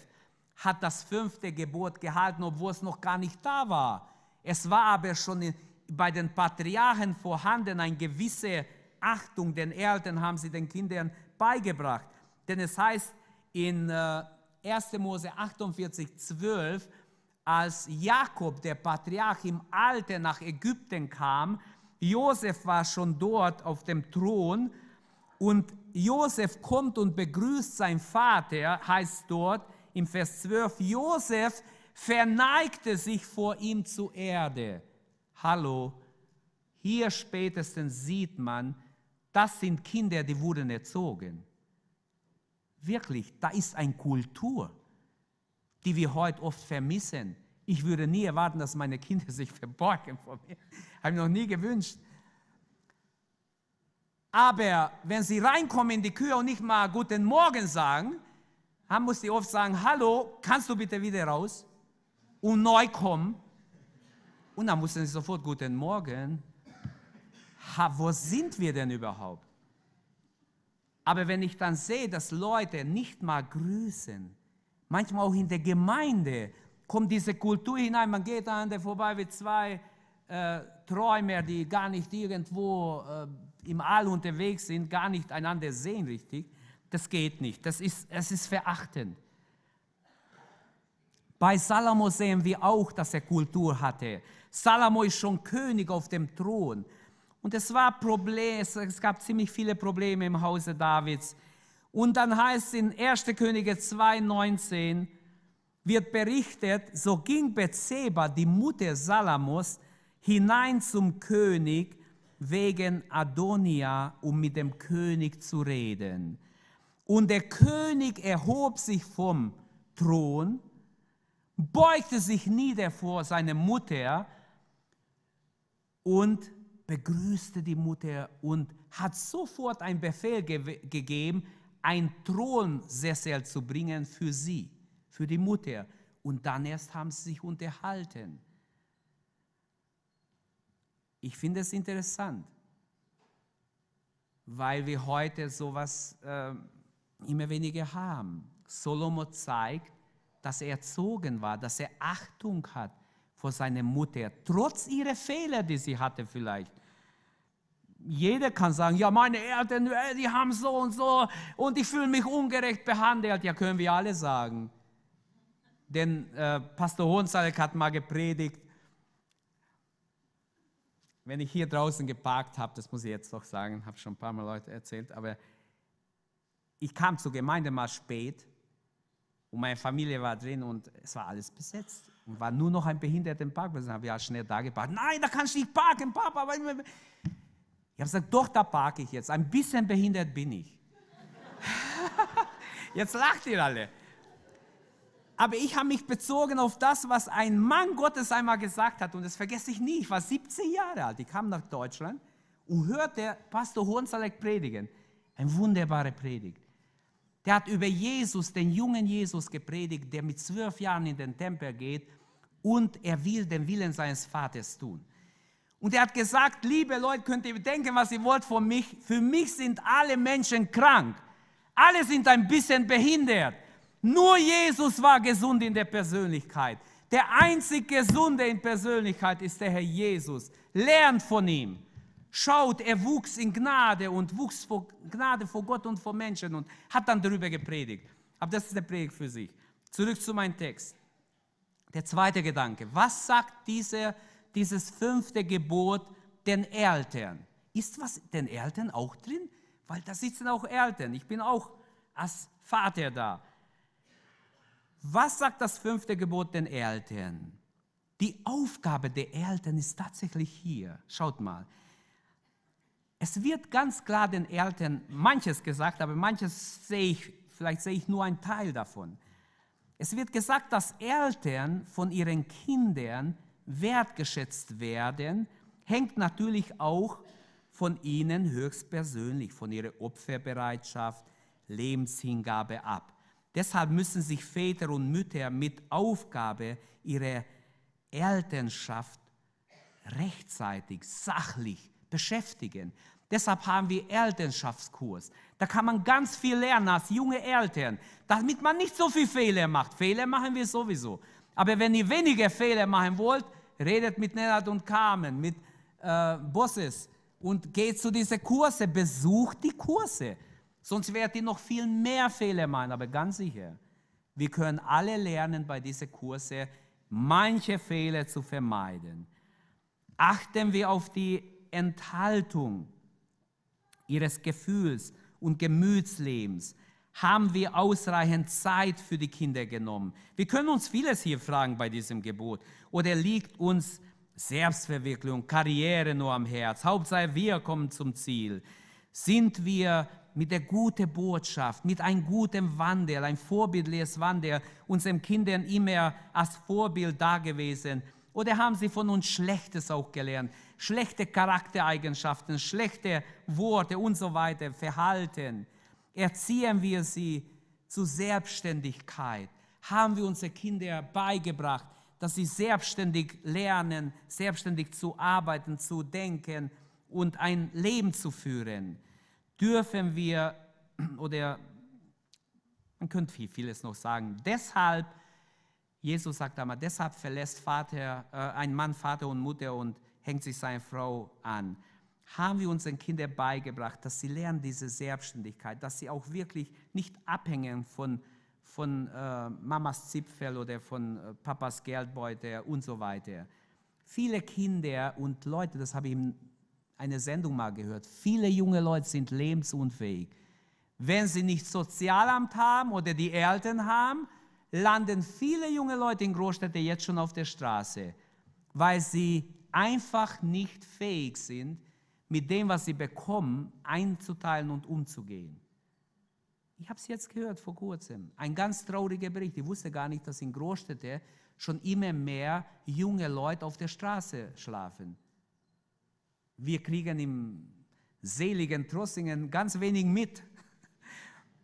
hat das fünfte Gebot gehalten, obwohl es noch gar nicht da war. Es war aber schon bei den Patriarchen vorhanden, eine gewisse Achtung den Eltern haben sie den Kindern beigebracht. Denn es heißt in 1. Äh, Mose 48, 12, als Jakob, der Patriarch, im Alter nach Ägypten kam, Josef war schon dort auf dem Thron und Josef kommt und begrüßt seinen Vater, heißt dort im Vers 12, Josef verneigte sich vor ihm zur Erde. Hallo, hier spätestens sieht man, das sind Kinder, die wurden erzogen. Wirklich, da ist eine Kultur die wir heute oft vermissen. Ich würde nie erwarten, dass meine Kinder sich verborgen vor mir. Habe ich noch nie gewünscht. Aber wenn sie reinkommen in die Kühe und nicht mal Guten Morgen sagen, dann muss sie oft sagen, hallo, kannst du bitte wieder raus und neu kommen? Und dann mussten sie sofort Guten Morgen. Ha, wo sind wir denn überhaupt? Aber wenn ich dann sehe, dass Leute nicht mal grüßen, manchmal auch in der Gemeinde kommt diese Kultur hinein, man geht aneinander vorbei wie zwei äh, Träumer, die gar nicht irgendwo äh, im All unterwegs sind, gar nicht einander sehen richtig. Das geht nicht, das ist, das ist verachtend. Bei Salomo sehen wir auch, dass er Kultur hatte. Salomo ist schon König auf dem Thron. Und es war Problem, es gab ziemlich viele Probleme im Hause Davids. Und dann heißt es in 1. Könige 2,19, wird berichtet, so ging Bezeba, die Mutter Salamos, hinein zum König wegen Adonia, um mit dem König zu reden. Und der König erhob sich vom Thron, beugte sich nieder vor seine Mutter und begrüßte die Mutter und hat sofort einen Befehl ge gegeben, ein Thronsessel zu bringen für sie, für die Mutter. Und dann erst haben sie sich unterhalten. Ich finde es interessant, weil wir heute sowas äh, immer weniger haben. Solomo zeigt, dass er erzogen war, dass er Achtung hat vor seiner Mutter, trotz ihrer Fehler, die sie hatte vielleicht. Jeder kann sagen, ja, meine Eltern, äh, die haben so und so und ich fühle mich ungerecht behandelt. Ja, können wir alle sagen. Denn äh, Pastor Hohensalk hat mal gepredigt, wenn ich hier draußen geparkt habe, das muss ich jetzt doch sagen, habe schon ein paar Mal Leute erzählt, aber ich kam zur Gemeinde mal spät und meine Familie war drin und es war alles besetzt und war nur noch ein behinderten Parkplatz. Dann habe ich ja halt schnell da geparkt. Nein, da kannst du nicht parken, Papa habe gesagt, doch, da parke ich jetzt. Ein bisschen behindert bin ich. jetzt lacht ihr alle. Aber ich habe mich bezogen auf das, was ein Mann Gottes einmal gesagt hat. Und das vergesse ich nie. Ich war 17 Jahre alt. Ich kam nach Deutschland und hörte Pastor Hohensalek predigen. Eine wunderbare Predigt. Der hat über Jesus, den jungen Jesus, gepredigt, der mit zwölf Jahren in den Tempel geht und er will den Willen seines Vaters tun. Und er hat gesagt, liebe Leute, könnt ihr denken, was ihr wollt von mich. Für mich sind alle Menschen krank. Alle sind ein bisschen behindert. Nur Jesus war gesund in der Persönlichkeit. Der einzig Gesunde in Persönlichkeit ist der Herr Jesus. Lernt von ihm. Schaut, er wuchs in Gnade und wuchs vor Gnade vor Gott und vor Menschen und hat dann darüber gepredigt. Aber das ist der Predigt für sich. Zurück zu meinem Text. Der zweite Gedanke. Was sagt dieser dieses fünfte Gebot den Eltern. Ist was den Eltern auch drin? Weil da sitzen auch Eltern. Ich bin auch als Vater da. Was sagt das fünfte Gebot den Eltern? Die Aufgabe der Eltern ist tatsächlich hier. Schaut mal. Es wird ganz klar den Eltern manches gesagt, aber manches sehe ich, vielleicht sehe ich nur einen Teil davon. Es wird gesagt, dass Eltern von ihren Kindern wertgeschätzt werden, hängt natürlich auch von ihnen höchstpersönlich, von ihrer Opferbereitschaft, Lebenshingabe ab. Deshalb müssen sich Väter und Mütter mit Aufgabe ihrer Elternschaft rechtzeitig, sachlich beschäftigen. Deshalb haben wir Elternschaftskurs. Da kann man ganz viel lernen als junge Eltern, damit man nicht so viel Fehler macht. Fehler machen wir sowieso. Aber wenn ihr weniger Fehler machen wollt, redet mit Nenad und Carmen, mit äh, Bosses und geht zu diesen Kurse, besucht die Kurse. Sonst werdet ihr noch viel mehr Fehler machen, aber ganz sicher. Wir können alle lernen bei diesen Kurse, manche Fehler zu vermeiden. Achten wir auf die Enthaltung ihres Gefühls und Gemütslebens haben wir ausreichend Zeit für die Kinder genommen? Wir können uns vieles hier fragen bei diesem Gebot. Oder liegt uns Selbstverwirklichung, Karriere nur am Herz? Hauptsache, wir kommen zum Ziel. Sind wir mit der guten Botschaft, mit einem guten Wandel, ein vorbildliches Wandel, unseren Kindern immer als Vorbild dagewesen? Oder haben sie von uns Schlechtes auch gelernt? Schlechte Charaktereigenschaften, schlechte Worte und so weiter, Verhalten. Erziehen wir sie zur Selbstständigkeit. Haben wir unsere Kinder beigebracht, dass sie selbstständig lernen, selbstständig zu arbeiten, zu denken und ein Leben zu führen. Dürfen wir, oder man könnte vieles noch sagen, deshalb, Jesus sagt einmal, deshalb verlässt Vater, äh, ein Mann Vater und Mutter und hängt sich seine Frau an haben wir unseren Kindern beigebracht, dass sie lernen diese Selbstständigkeit, dass sie auch wirklich nicht abhängen von, von äh, Mamas Zipfel oder von äh, Papas Geldbeute und so weiter. Viele Kinder und Leute, das habe ich in einer Sendung mal gehört, viele junge Leute sind lebensunfähig. Wenn sie nicht Sozialamt haben oder die Eltern haben, landen viele junge Leute in Großstädten jetzt schon auf der Straße, weil sie einfach nicht fähig sind, mit dem, was sie bekommen, einzuteilen und umzugehen. Ich habe es jetzt gehört vor kurzem. Ein ganz trauriger Bericht. Ich wusste gar nicht, dass in Großstädten schon immer mehr junge Leute auf der Straße schlafen. Wir kriegen im seligen Trossingen ganz wenig mit.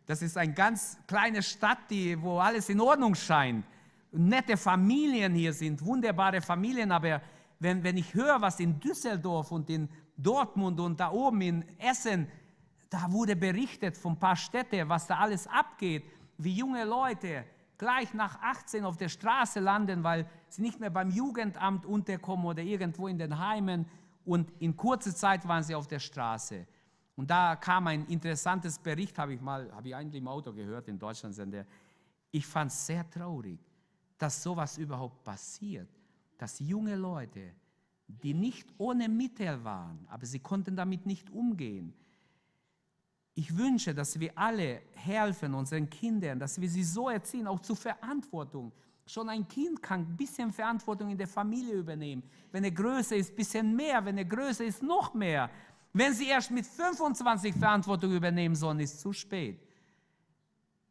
Das ist eine ganz kleine Stadt, die, wo alles in Ordnung scheint. Nette Familien hier sind, wunderbare Familien, aber wenn, wenn ich höre, was in Düsseldorf und in Dortmund und da oben in Essen, da wurde berichtet von ein paar Städten, was da alles abgeht, wie junge Leute gleich nach 18 auf der Straße landen, weil sie nicht mehr beim Jugendamt unterkommen oder irgendwo in den Heimen. Und in kurzer Zeit waren sie auf der Straße. Und da kam ein interessantes Bericht, habe ich mal, habe ich eigentlich im Auto gehört, in Deutschland Sender. Ich fand es sehr traurig, dass sowas überhaupt passiert, dass junge Leute die nicht ohne Mittel waren, aber sie konnten damit nicht umgehen. Ich wünsche, dass wir alle helfen unseren Kindern, dass wir sie so erziehen, auch zur Verantwortung. Schon ein Kind kann ein bisschen Verantwortung in der Familie übernehmen. Wenn er größer ist, ein bisschen mehr. Wenn er größer ist, noch mehr. Wenn sie erst mit 25 Verantwortung übernehmen sollen, ist es zu spät.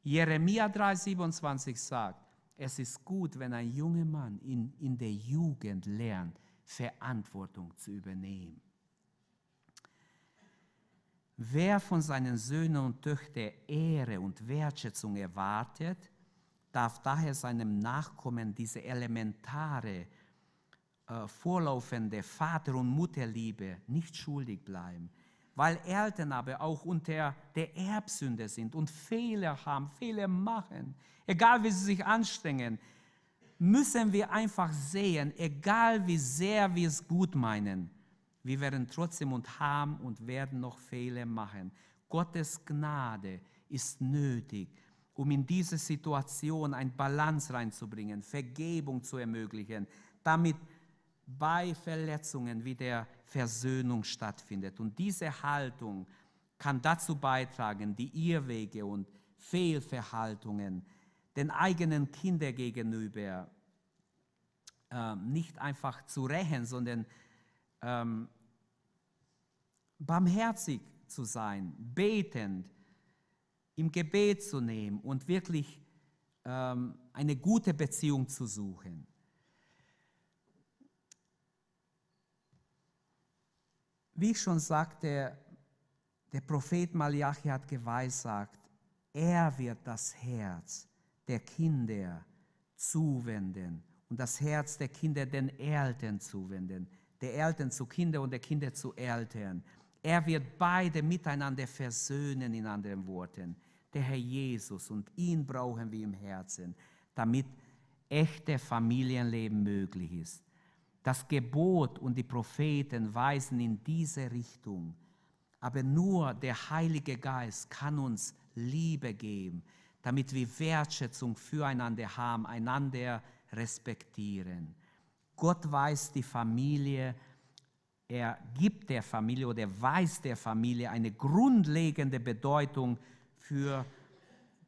Jeremia 3,27 sagt: Es ist gut, wenn ein junger Mann in, in der Jugend lernt, Verantwortung zu übernehmen. Wer von seinen Söhnen und Töchtern Ehre und Wertschätzung erwartet, darf daher seinem Nachkommen diese elementare, äh, vorlaufende Vater- und Mutterliebe nicht schuldig bleiben. Weil Eltern aber auch unter der Erbsünde sind und Fehler haben, Fehler machen, egal wie sie sich anstrengen, müssen wir einfach sehen, egal wie sehr wir es gut meinen, wir werden trotzdem und haben und werden noch Fehler machen. Gottes Gnade ist nötig, um in diese Situation ein Balance reinzubringen, Vergebung zu ermöglichen, damit bei Verletzungen wieder Versöhnung stattfindet. Und diese Haltung kann dazu beitragen, die Irrwege und Fehlverhaltungen zu den eigenen Kindern gegenüber äh, nicht einfach zu rächen, sondern ähm, barmherzig zu sein, betend, im Gebet zu nehmen und wirklich ähm, eine gute Beziehung zu suchen. Wie ich schon sagte, der Prophet Malachi hat geweissagt, er wird das Herz der Kinder zuwenden und das Herz der Kinder den Eltern zuwenden, der Eltern zu Kinder und der Kinder zu Eltern. Er wird beide miteinander versöhnen, in anderen Worten. Der Herr Jesus und ihn brauchen wir im Herzen, damit echte Familienleben möglich ist. Das Gebot und die Propheten weisen in diese Richtung. Aber nur der Heilige Geist kann uns Liebe geben, damit wir Wertschätzung füreinander haben, einander respektieren. Gott weiß die Familie, er gibt der Familie oder weiß der Familie eine grundlegende Bedeutung für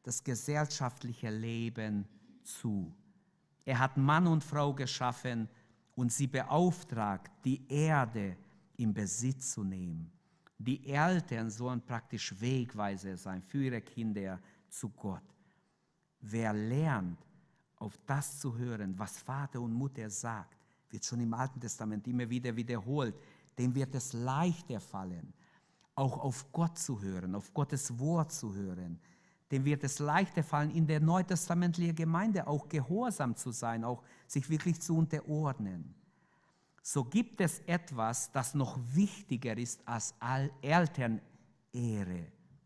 das gesellschaftliche Leben zu. Er hat Mann und Frau geschaffen und sie beauftragt, die Erde in Besitz zu nehmen. Die Eltern sollen praktisch Wegweiser sein für ihre Kinder zu Gott. Wer lernt, auf das zu hören, was Vater und Mutter sagt, wird schon im Alten Testament immer wieder wiederholt, dem wird es leichter fallen, auch auf Gott zu hören, auf Gottes Wort zu hören. Dem wird es leichter fallen, in der neutestamentlichen Gemeinde auch gehorsam zu sein, auch sich wirklich zu unterordnen. So gibt es etwas, das noch wichtiger ist als Elternehre.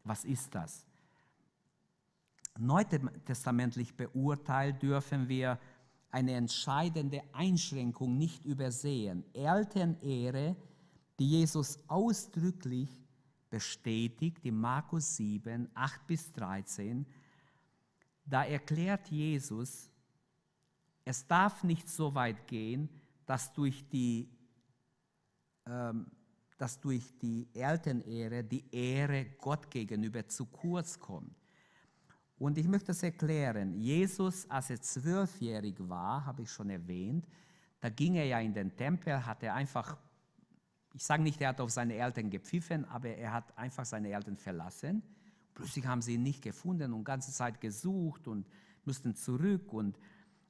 Was ist das? neutestamentlich beurteilt, dürfen wir eine entscheidende Einschränkung nicht übersehen. Elternehre, die Jesus ausdrücklich bestätigt in Markus 7, 8 bis 13, da erklärt Jesus, es darf nicht so weit gehen, dass durch die, ähm, dass durch die Elternehre die Ehre Gott gegenüber zu kurz kommt. Und ich möchte es erklären. Jesus, als er zwölfjährig war, habe ich schon erwähnt, da ging er ja in den Tempel, hat er einfach, ich sage nicht, er hat auf seine Eltern gepfiffen, aber er hat einfach seine Eltern verlassen. Plötzlich haben sie ihn nicht gefunden und ganze Zeit gesucht und mussten zurück. Und,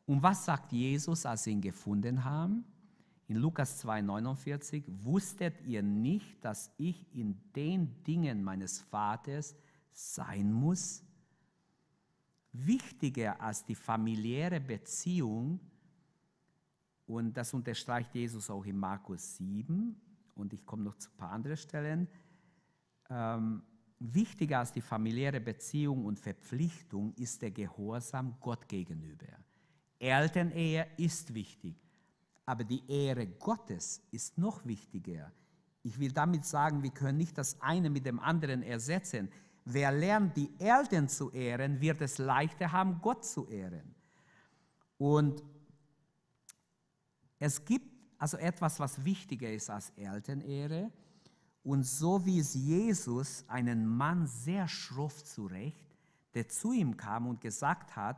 und was sagt Jesus, als sie ihn gefunden haben? In Lukas 2,49, wusstet ihr nicht, dass ich in den Dingen meines Vaters sein muss? wichtiger als die familiäre Beziehung. Und das unterstreicht Jesus auch in Markus 7. Und ich komme noch zu ein paar anderen Stellen. Ähm, wichtiger als die familiäre Beziehung und Verpflichtung ist der Gehorsam Gott gegenüber. Elternehe ist wichtig, aber die Ehre Gottes ist noch wichtiger. Ich will damit sagen, wir können nicht das eine mit dem anderen ersetzen. Wer lernt, die Eltern zu ehren, wird es leichter haben, Gott zu ehren. Und es gibt also etwas, was wichtiger ist als Elternehre. Und so wies Jesus einen Mann sehr schroff zurecht, der zu ihm kam und gesagt hat,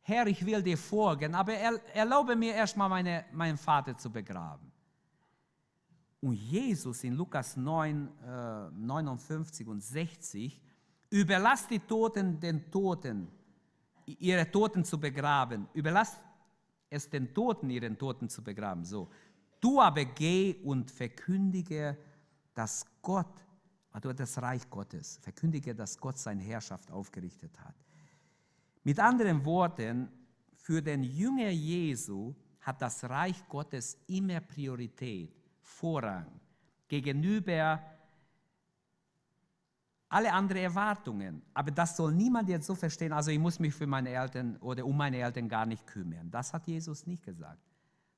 Herr, ich will dir folgen, aber erlaube mir erstmal meine, meinen Vater zu begraben. Und Jesus in Lukas 9, äh, 59 und 60, überlasst die Toten den Toten, ihre Toten zu begraben. Überlasst es den Toten, ihren Toten zu begraben. So. Du aber geh und verkündige, dass Gott, also das Reich Gottes, verkündige, dass Gott seine Herrschaft aufgerichtet hat. Mit anderen Worten, für den Jünger Jesu hat das Reich Gottes immer Priorität Vorrang gegenüber alle anderen Erwartungen. Aber das soll niemand jetzt so verstehen, also ich muss mich für meine Eltern oder um meine Eltern gar nicht kümmern. Das hat Jesus nicht gesagt.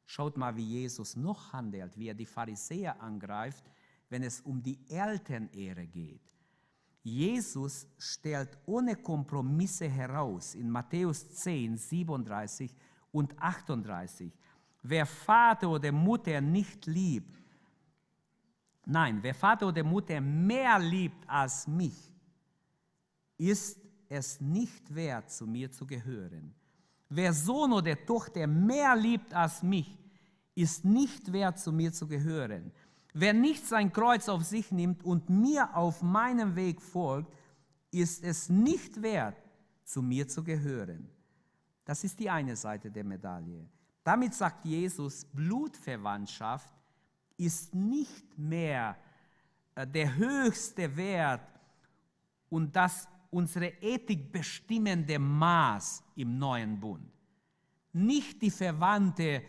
Schaut mal, wie Jesus noch handelt, wie er die Pharisäer angreift, wenn es um die Elternehre geht. Jesus stellt ohne Kompromisse heraus in Matthäus 10, 37 und 38, wer Vater oder Mutter nicht liebt Nein, wer Vater oder Mutter mehr liebt als mich, ist es nicht wert, zu mir zu gehören. Wer Sohn oder Tochter mehr liebt als mich, ist nicht wert, zu mir zu gehören. Wer nicht sein Kreuz auf sich nimmt und mir auf meinem Weg folgt, ist es nicht wert, zu mir zu gehören. Das ist die eine Seite der Medaille. Damit sagt Jesus, Blutverwandtschaft ist nicht mehr äh, der höchste Wert und das unsere Ethik bestimmende Maß im neuen Bund. Nicht die Verwandte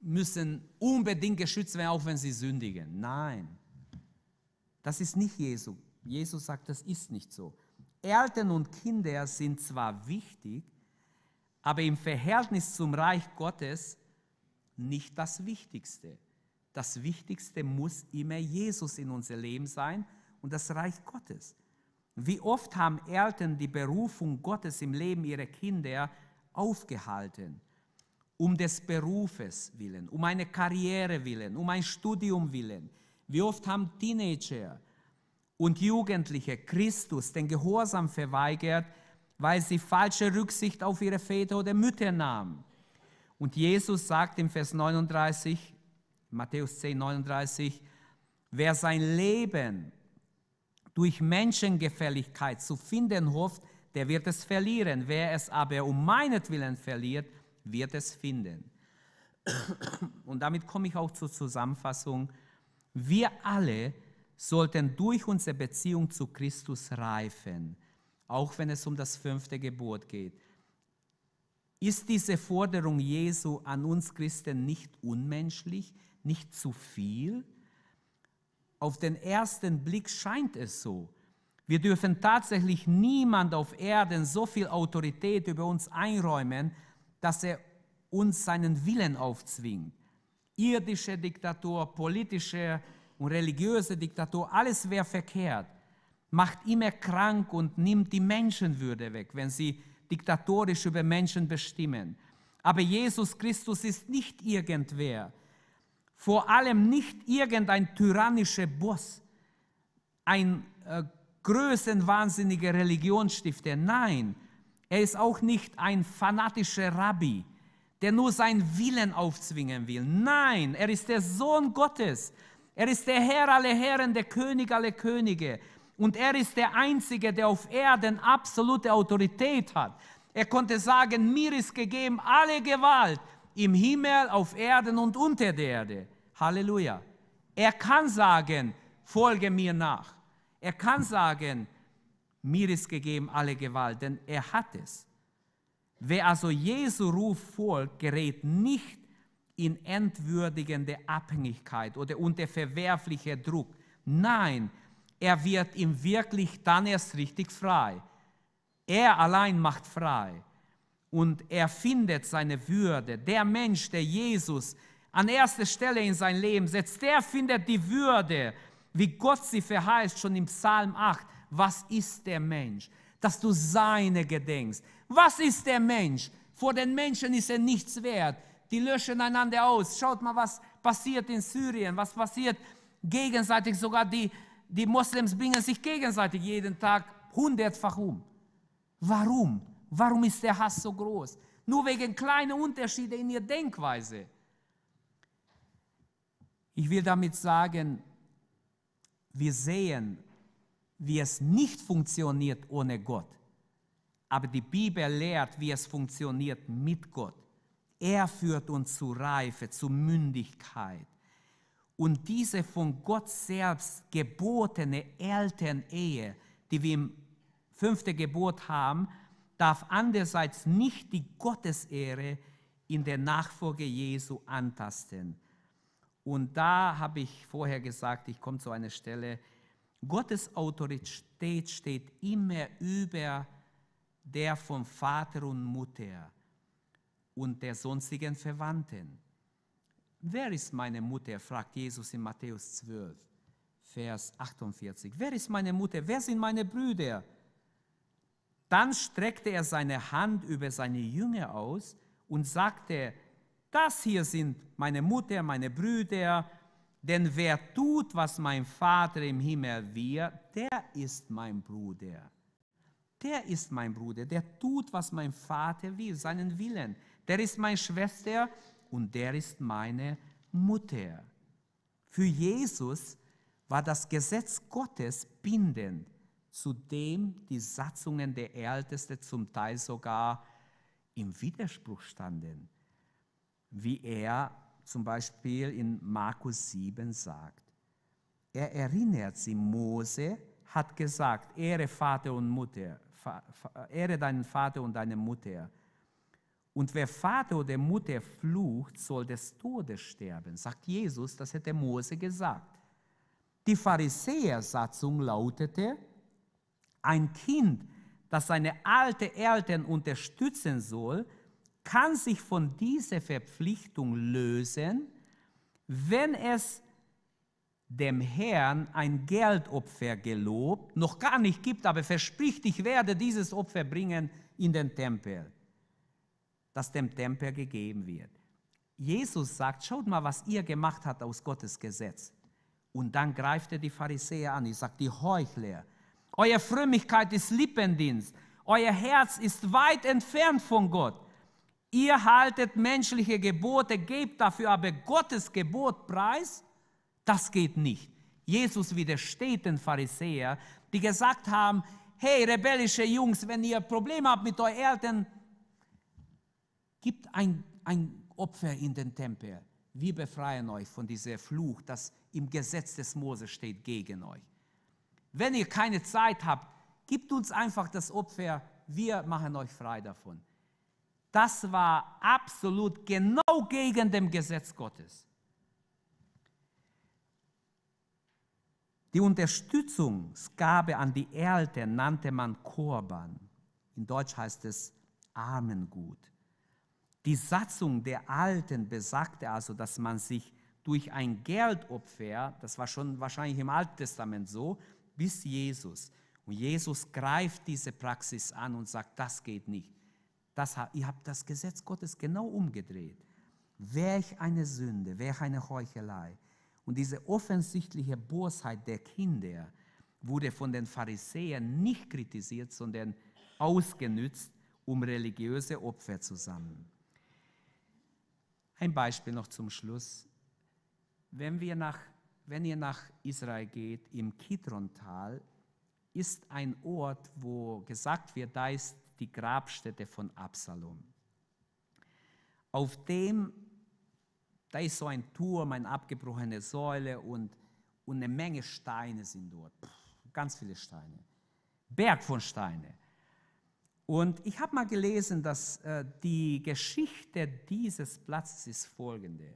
müssen unbedingt geschützt werden, auch wenn sie sündigen. Nein, das ist nicht Jesus. Jesus sagt, das ist nicht so. Eltern und Kinder sind zwar wichtig, aber im Verhältnis zum Reich Gottes nicht das Wichtigste. Das Wichtigste muss immer Jesus in unser Leben sein und das Reich Gottes. Wie oft haben Eltern die Berufung Gottes im Leben ihrer Kinder aufgehalten? Um des Berufes willen, um eine Karriere willen, um ein Studium willen. Wie oft haben Teenager und Jugendliche Christus den Gehorsam verweigert, weil sie falsche Rücksicht auf ihre Väter oder Mütter nahmen? Und Jesus sagt im Vers 39, Matthäus 10, 39, wer sein Leben durch Menschengefälligkeit zu finden hofft, der wird es verlieren. Wer es aber um meinetwillen verliert, wird es finden. Und damit komme ich auch zur Zusammenfassung. Wir alle sollten durch unsere Beziehung zu Christus reifen, auch wenn es um das fünfte Gebot geht. Ist diese Forderung Jesu an uns Christen nicht unmenschlich? nicht zu viel? Auf den ersten Blick scheint es so. Wir dürfen tatsächlich niemand auf Erden so viel Autorität über uns einräumen, dass er uns seinen Willen aufzwingt. Irdische Diktatur, politische und religiöse Diktatur, alles wäre verkehrt. Macht immer krank und nimmt die Menschenwürde weg, wenn sie diktatorisch über Menschen bestimmen. Aber Jesus Christus ist nicht irgendwer vor allem nicht irgendein tyrannischer Boss, ein äh, größenwahnsinniger Religionsstifter. Nein, er ist auch nicht ein fanatischer Rabbi, der nur seinen Willen aufzwingen will. Nein, er ist der Sohn Gottes. Er ist der Herr aller Herren, der König aller Könige. Und er ist der Einzige, der auf Erden absolute Autorität hat. Er konnte sagen, mir ist gegeben alle Gewalt im Himmel, auf Erden und unter der Erde. Halleluja. Er kann sagen, folge mir nach. Er kann sagen, mir ist gegeben alle Gewalt, denn er hat es. Wer also Jesu Ruf folgt, gerät nicht in entwürdigende Abhängigkeit oder unter verwerflicher Druck. Nein, er wird ihm wirklich dann erst richtig frei. Er allein macht frei und er findet seine Würde. Der Mensch, der Jesus an erster Stelle in sein Leben setzt, der findet die Würde, wie Gott sie verheißt, schon im Psalm 8. Was ist der Mensch? Dass du seine gedenkst. Was ist der Mensch? Vor den Menschen ist er nichts wert. Die löschen einander aus. Schaut mal, was passiert in Syrien, was passiert gegenseitig. Sogar die, die Moslems bringen sich gegenseitig jeden Tag hundertfach um. Warum? Warum ist der Hass so groß? Nur wegen kleiner Unterschiede in ihrer Denkweise. Ich will damit sagen, wir sehen, wie es nicht funktioniert ohne Gott. Aber die Bibel lehrt, wie es funktioniert mit Gott. Er führt uns zu Reife, zu Mündigkeit. Und diese von Gott selbst gebotene Elternehe, die wir im fünften Gebot haben, darf andererseits nicht die Gottesehre in der Nachfolge Jesu antasten. Und da habe ich vorher gesagt, ich komme zu einer Stelle, Gottes Autorität steht immer über der von Vater und Mutter und der sonstigen Verwandten. Wer ist meine Mutter? fragt Jesus in Matthäus 12, Vers 48. Wer ist meine Mutter? Wer sind meine Brüder? Dann streckte er seine Hand über seine Jünger aus und sagte, das hier sind meine Mutter, meine Brüder, denn wer tut, was mein Vater im Himmel will, der ist mein Bruder. Der ist mein Bruder, der tut, was mein Vater will, seinen Willen. Der ist meine Schwester und der ist meine Mutter. Für Jesus war das Gesetz Gottes bindend zu dem die Satzungen der Älteste zum Teil sogar im Widerspruch standen, wie er zum Beispiel in Markus 7 sagt. Er erinnert sie, Mose hat gesagt, Ehre Vater und Mutter, Ehre deinen Vater und deine Mutter. Und wer Vater oder Mutter flucht, soll des Todes sterben, sagt Jesus, das hätte Mose gesagt. Die Pharisäersatzung lautete, ein Kind, das seine alten Eltern unterstützen soll, kann sich von dieser Verpflichtung lösen, wenn es dem Herrn ein Geldopfer gelobt, noch gar nicht gibt, aber verspricht, ich werde dieses Opfer bringen in den Tempel, das dem Tempel gegeben wird. Jesus sagt, schaut mal, was ihr gemacht habt aus Gottes Gesetz. Und dann greift er die Pharisäer an. Ich sage, die Heuchler, eure Frömmigkeit ist Lippendienst. Euer Herz ist weit entfernt von Gott. Ihr haltet menschliche Gebote, gebt dafür aber Gottes Gebot preis. Das geht nicht. Jesus widersteht den Pharisäern, die gesagt haben, hey rebellische Jungs, wenn ihr Probleme habt mit euren Eltern, gibt ein, ein Opfer in den Tempel. Wir befreien euch von dieser Fluch, das im Gesetz des Mose steht gegen euch. Wenn ihr keine Zeit habt, gebt uns einfach das Opfer, wir machen euch frei davon. Das war absolut genau gegen dem Gesetz Gottes. Die Unterstützungsgabe an die Eltern nannte man Korban. In Deutsch heißt es Armengut. Die Satzung der Alten besagte also, dass man sich durch ein Geldopfer, das war schon wahrscheinlich im Alten Testament so, bis Jesus. Und Jesus greift diese Praxis an und sagt, das geht nicht. Das, ihr habt das Gesetz Gottes genau umgedreht. Welch eine Sünde, welch eine Heuchelei. Und diese offensichtliche Bosheit der Kinder wurde von den Pharisäern nicht kritisiert, sondern ausgenützt, um religiöse Opfer zu sammeln. Ein Beispiel noch zum Schluss. Wenn wir nach wenn ihr nach Israel geht, im Kidron-Tal, ist ein Ort, wo gesagt wird, da ist die Grabstätte von Absalom. Auf dem, da ist so ein Turm, eine abgebrochene Säule und, und eine Menge Steine sind dort. Puh, ganz viele Steine. Berg von Steine. Und ich habe mal gelesen, dass äh, die Geschichte dieses Platzes ist folgende.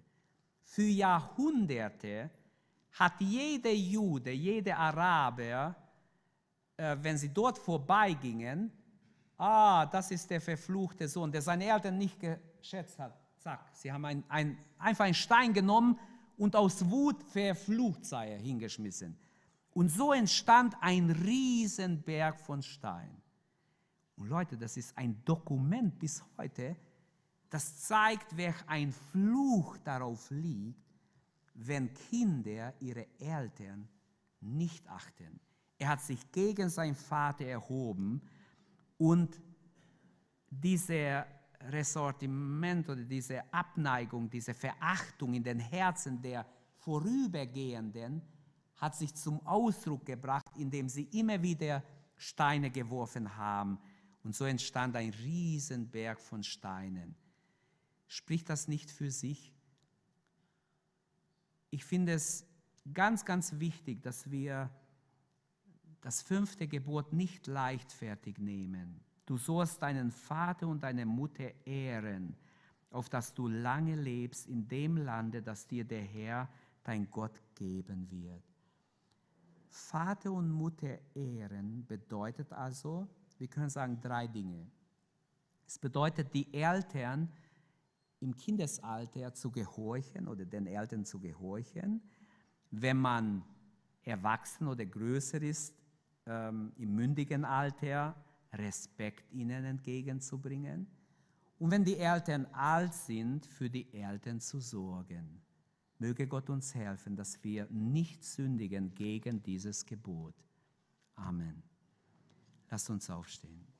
Für Jahrhunderte hat jeder Jude, jeder Araber, äh, wenn sie dort vorbeigingen, ah, das ist der verfluchte Sohn, der seine Eltern nicht geschätzt hat. Zack, sie haben ein, ein, einfach einen Stein genommen und aus Wut verflucht sei er hingeschmissen. Und so entstand ein Riesenberg von Stein. Und Leute, das ist ein Dokument bis heute, das zeigt, welch ein Fluch darauf liegt, wenn Kinder ihre Eltern nicht achten. Er hat sich gegen seinen Vater erhoben und diese Ressortiment oder diese Abneigung, diese Verachtung in den Herzen der Vorübergehenden hat sich zum Ausdruck gebracht, indem sie immer wieder Steine geworfen haben. Und so entstand ein Riesenberg von Steinen. Spricht das nicht für sich? Ich finde es ganz, ganz wichtig, dass wir das fünfte Gebot nicht leichtfertig nehmen. Du sollst deinen Vater und deine Mutter ehren, auf dass du lange lebst in dem Lande, das dir der Herr, dein Gott, geben wird. Vater und Mutter ehren bedeutet also, wir können sagen drei Dinge. Es bedeutet, die Eltern im Kindesalter zu gehorchen oder den Eltern zu gehorchen. Wenn man erwachsen oder größer ist, ähm, im mündigen Alter Respekt ihnen entgegenzubringen. Und wenn die Eltern alt sind, für die Eltern zu sorgen. Möge Gott uns helfen, dass wir nicht sündigen gegen dieses Gebot. Amen. Lasst uns aufstehen.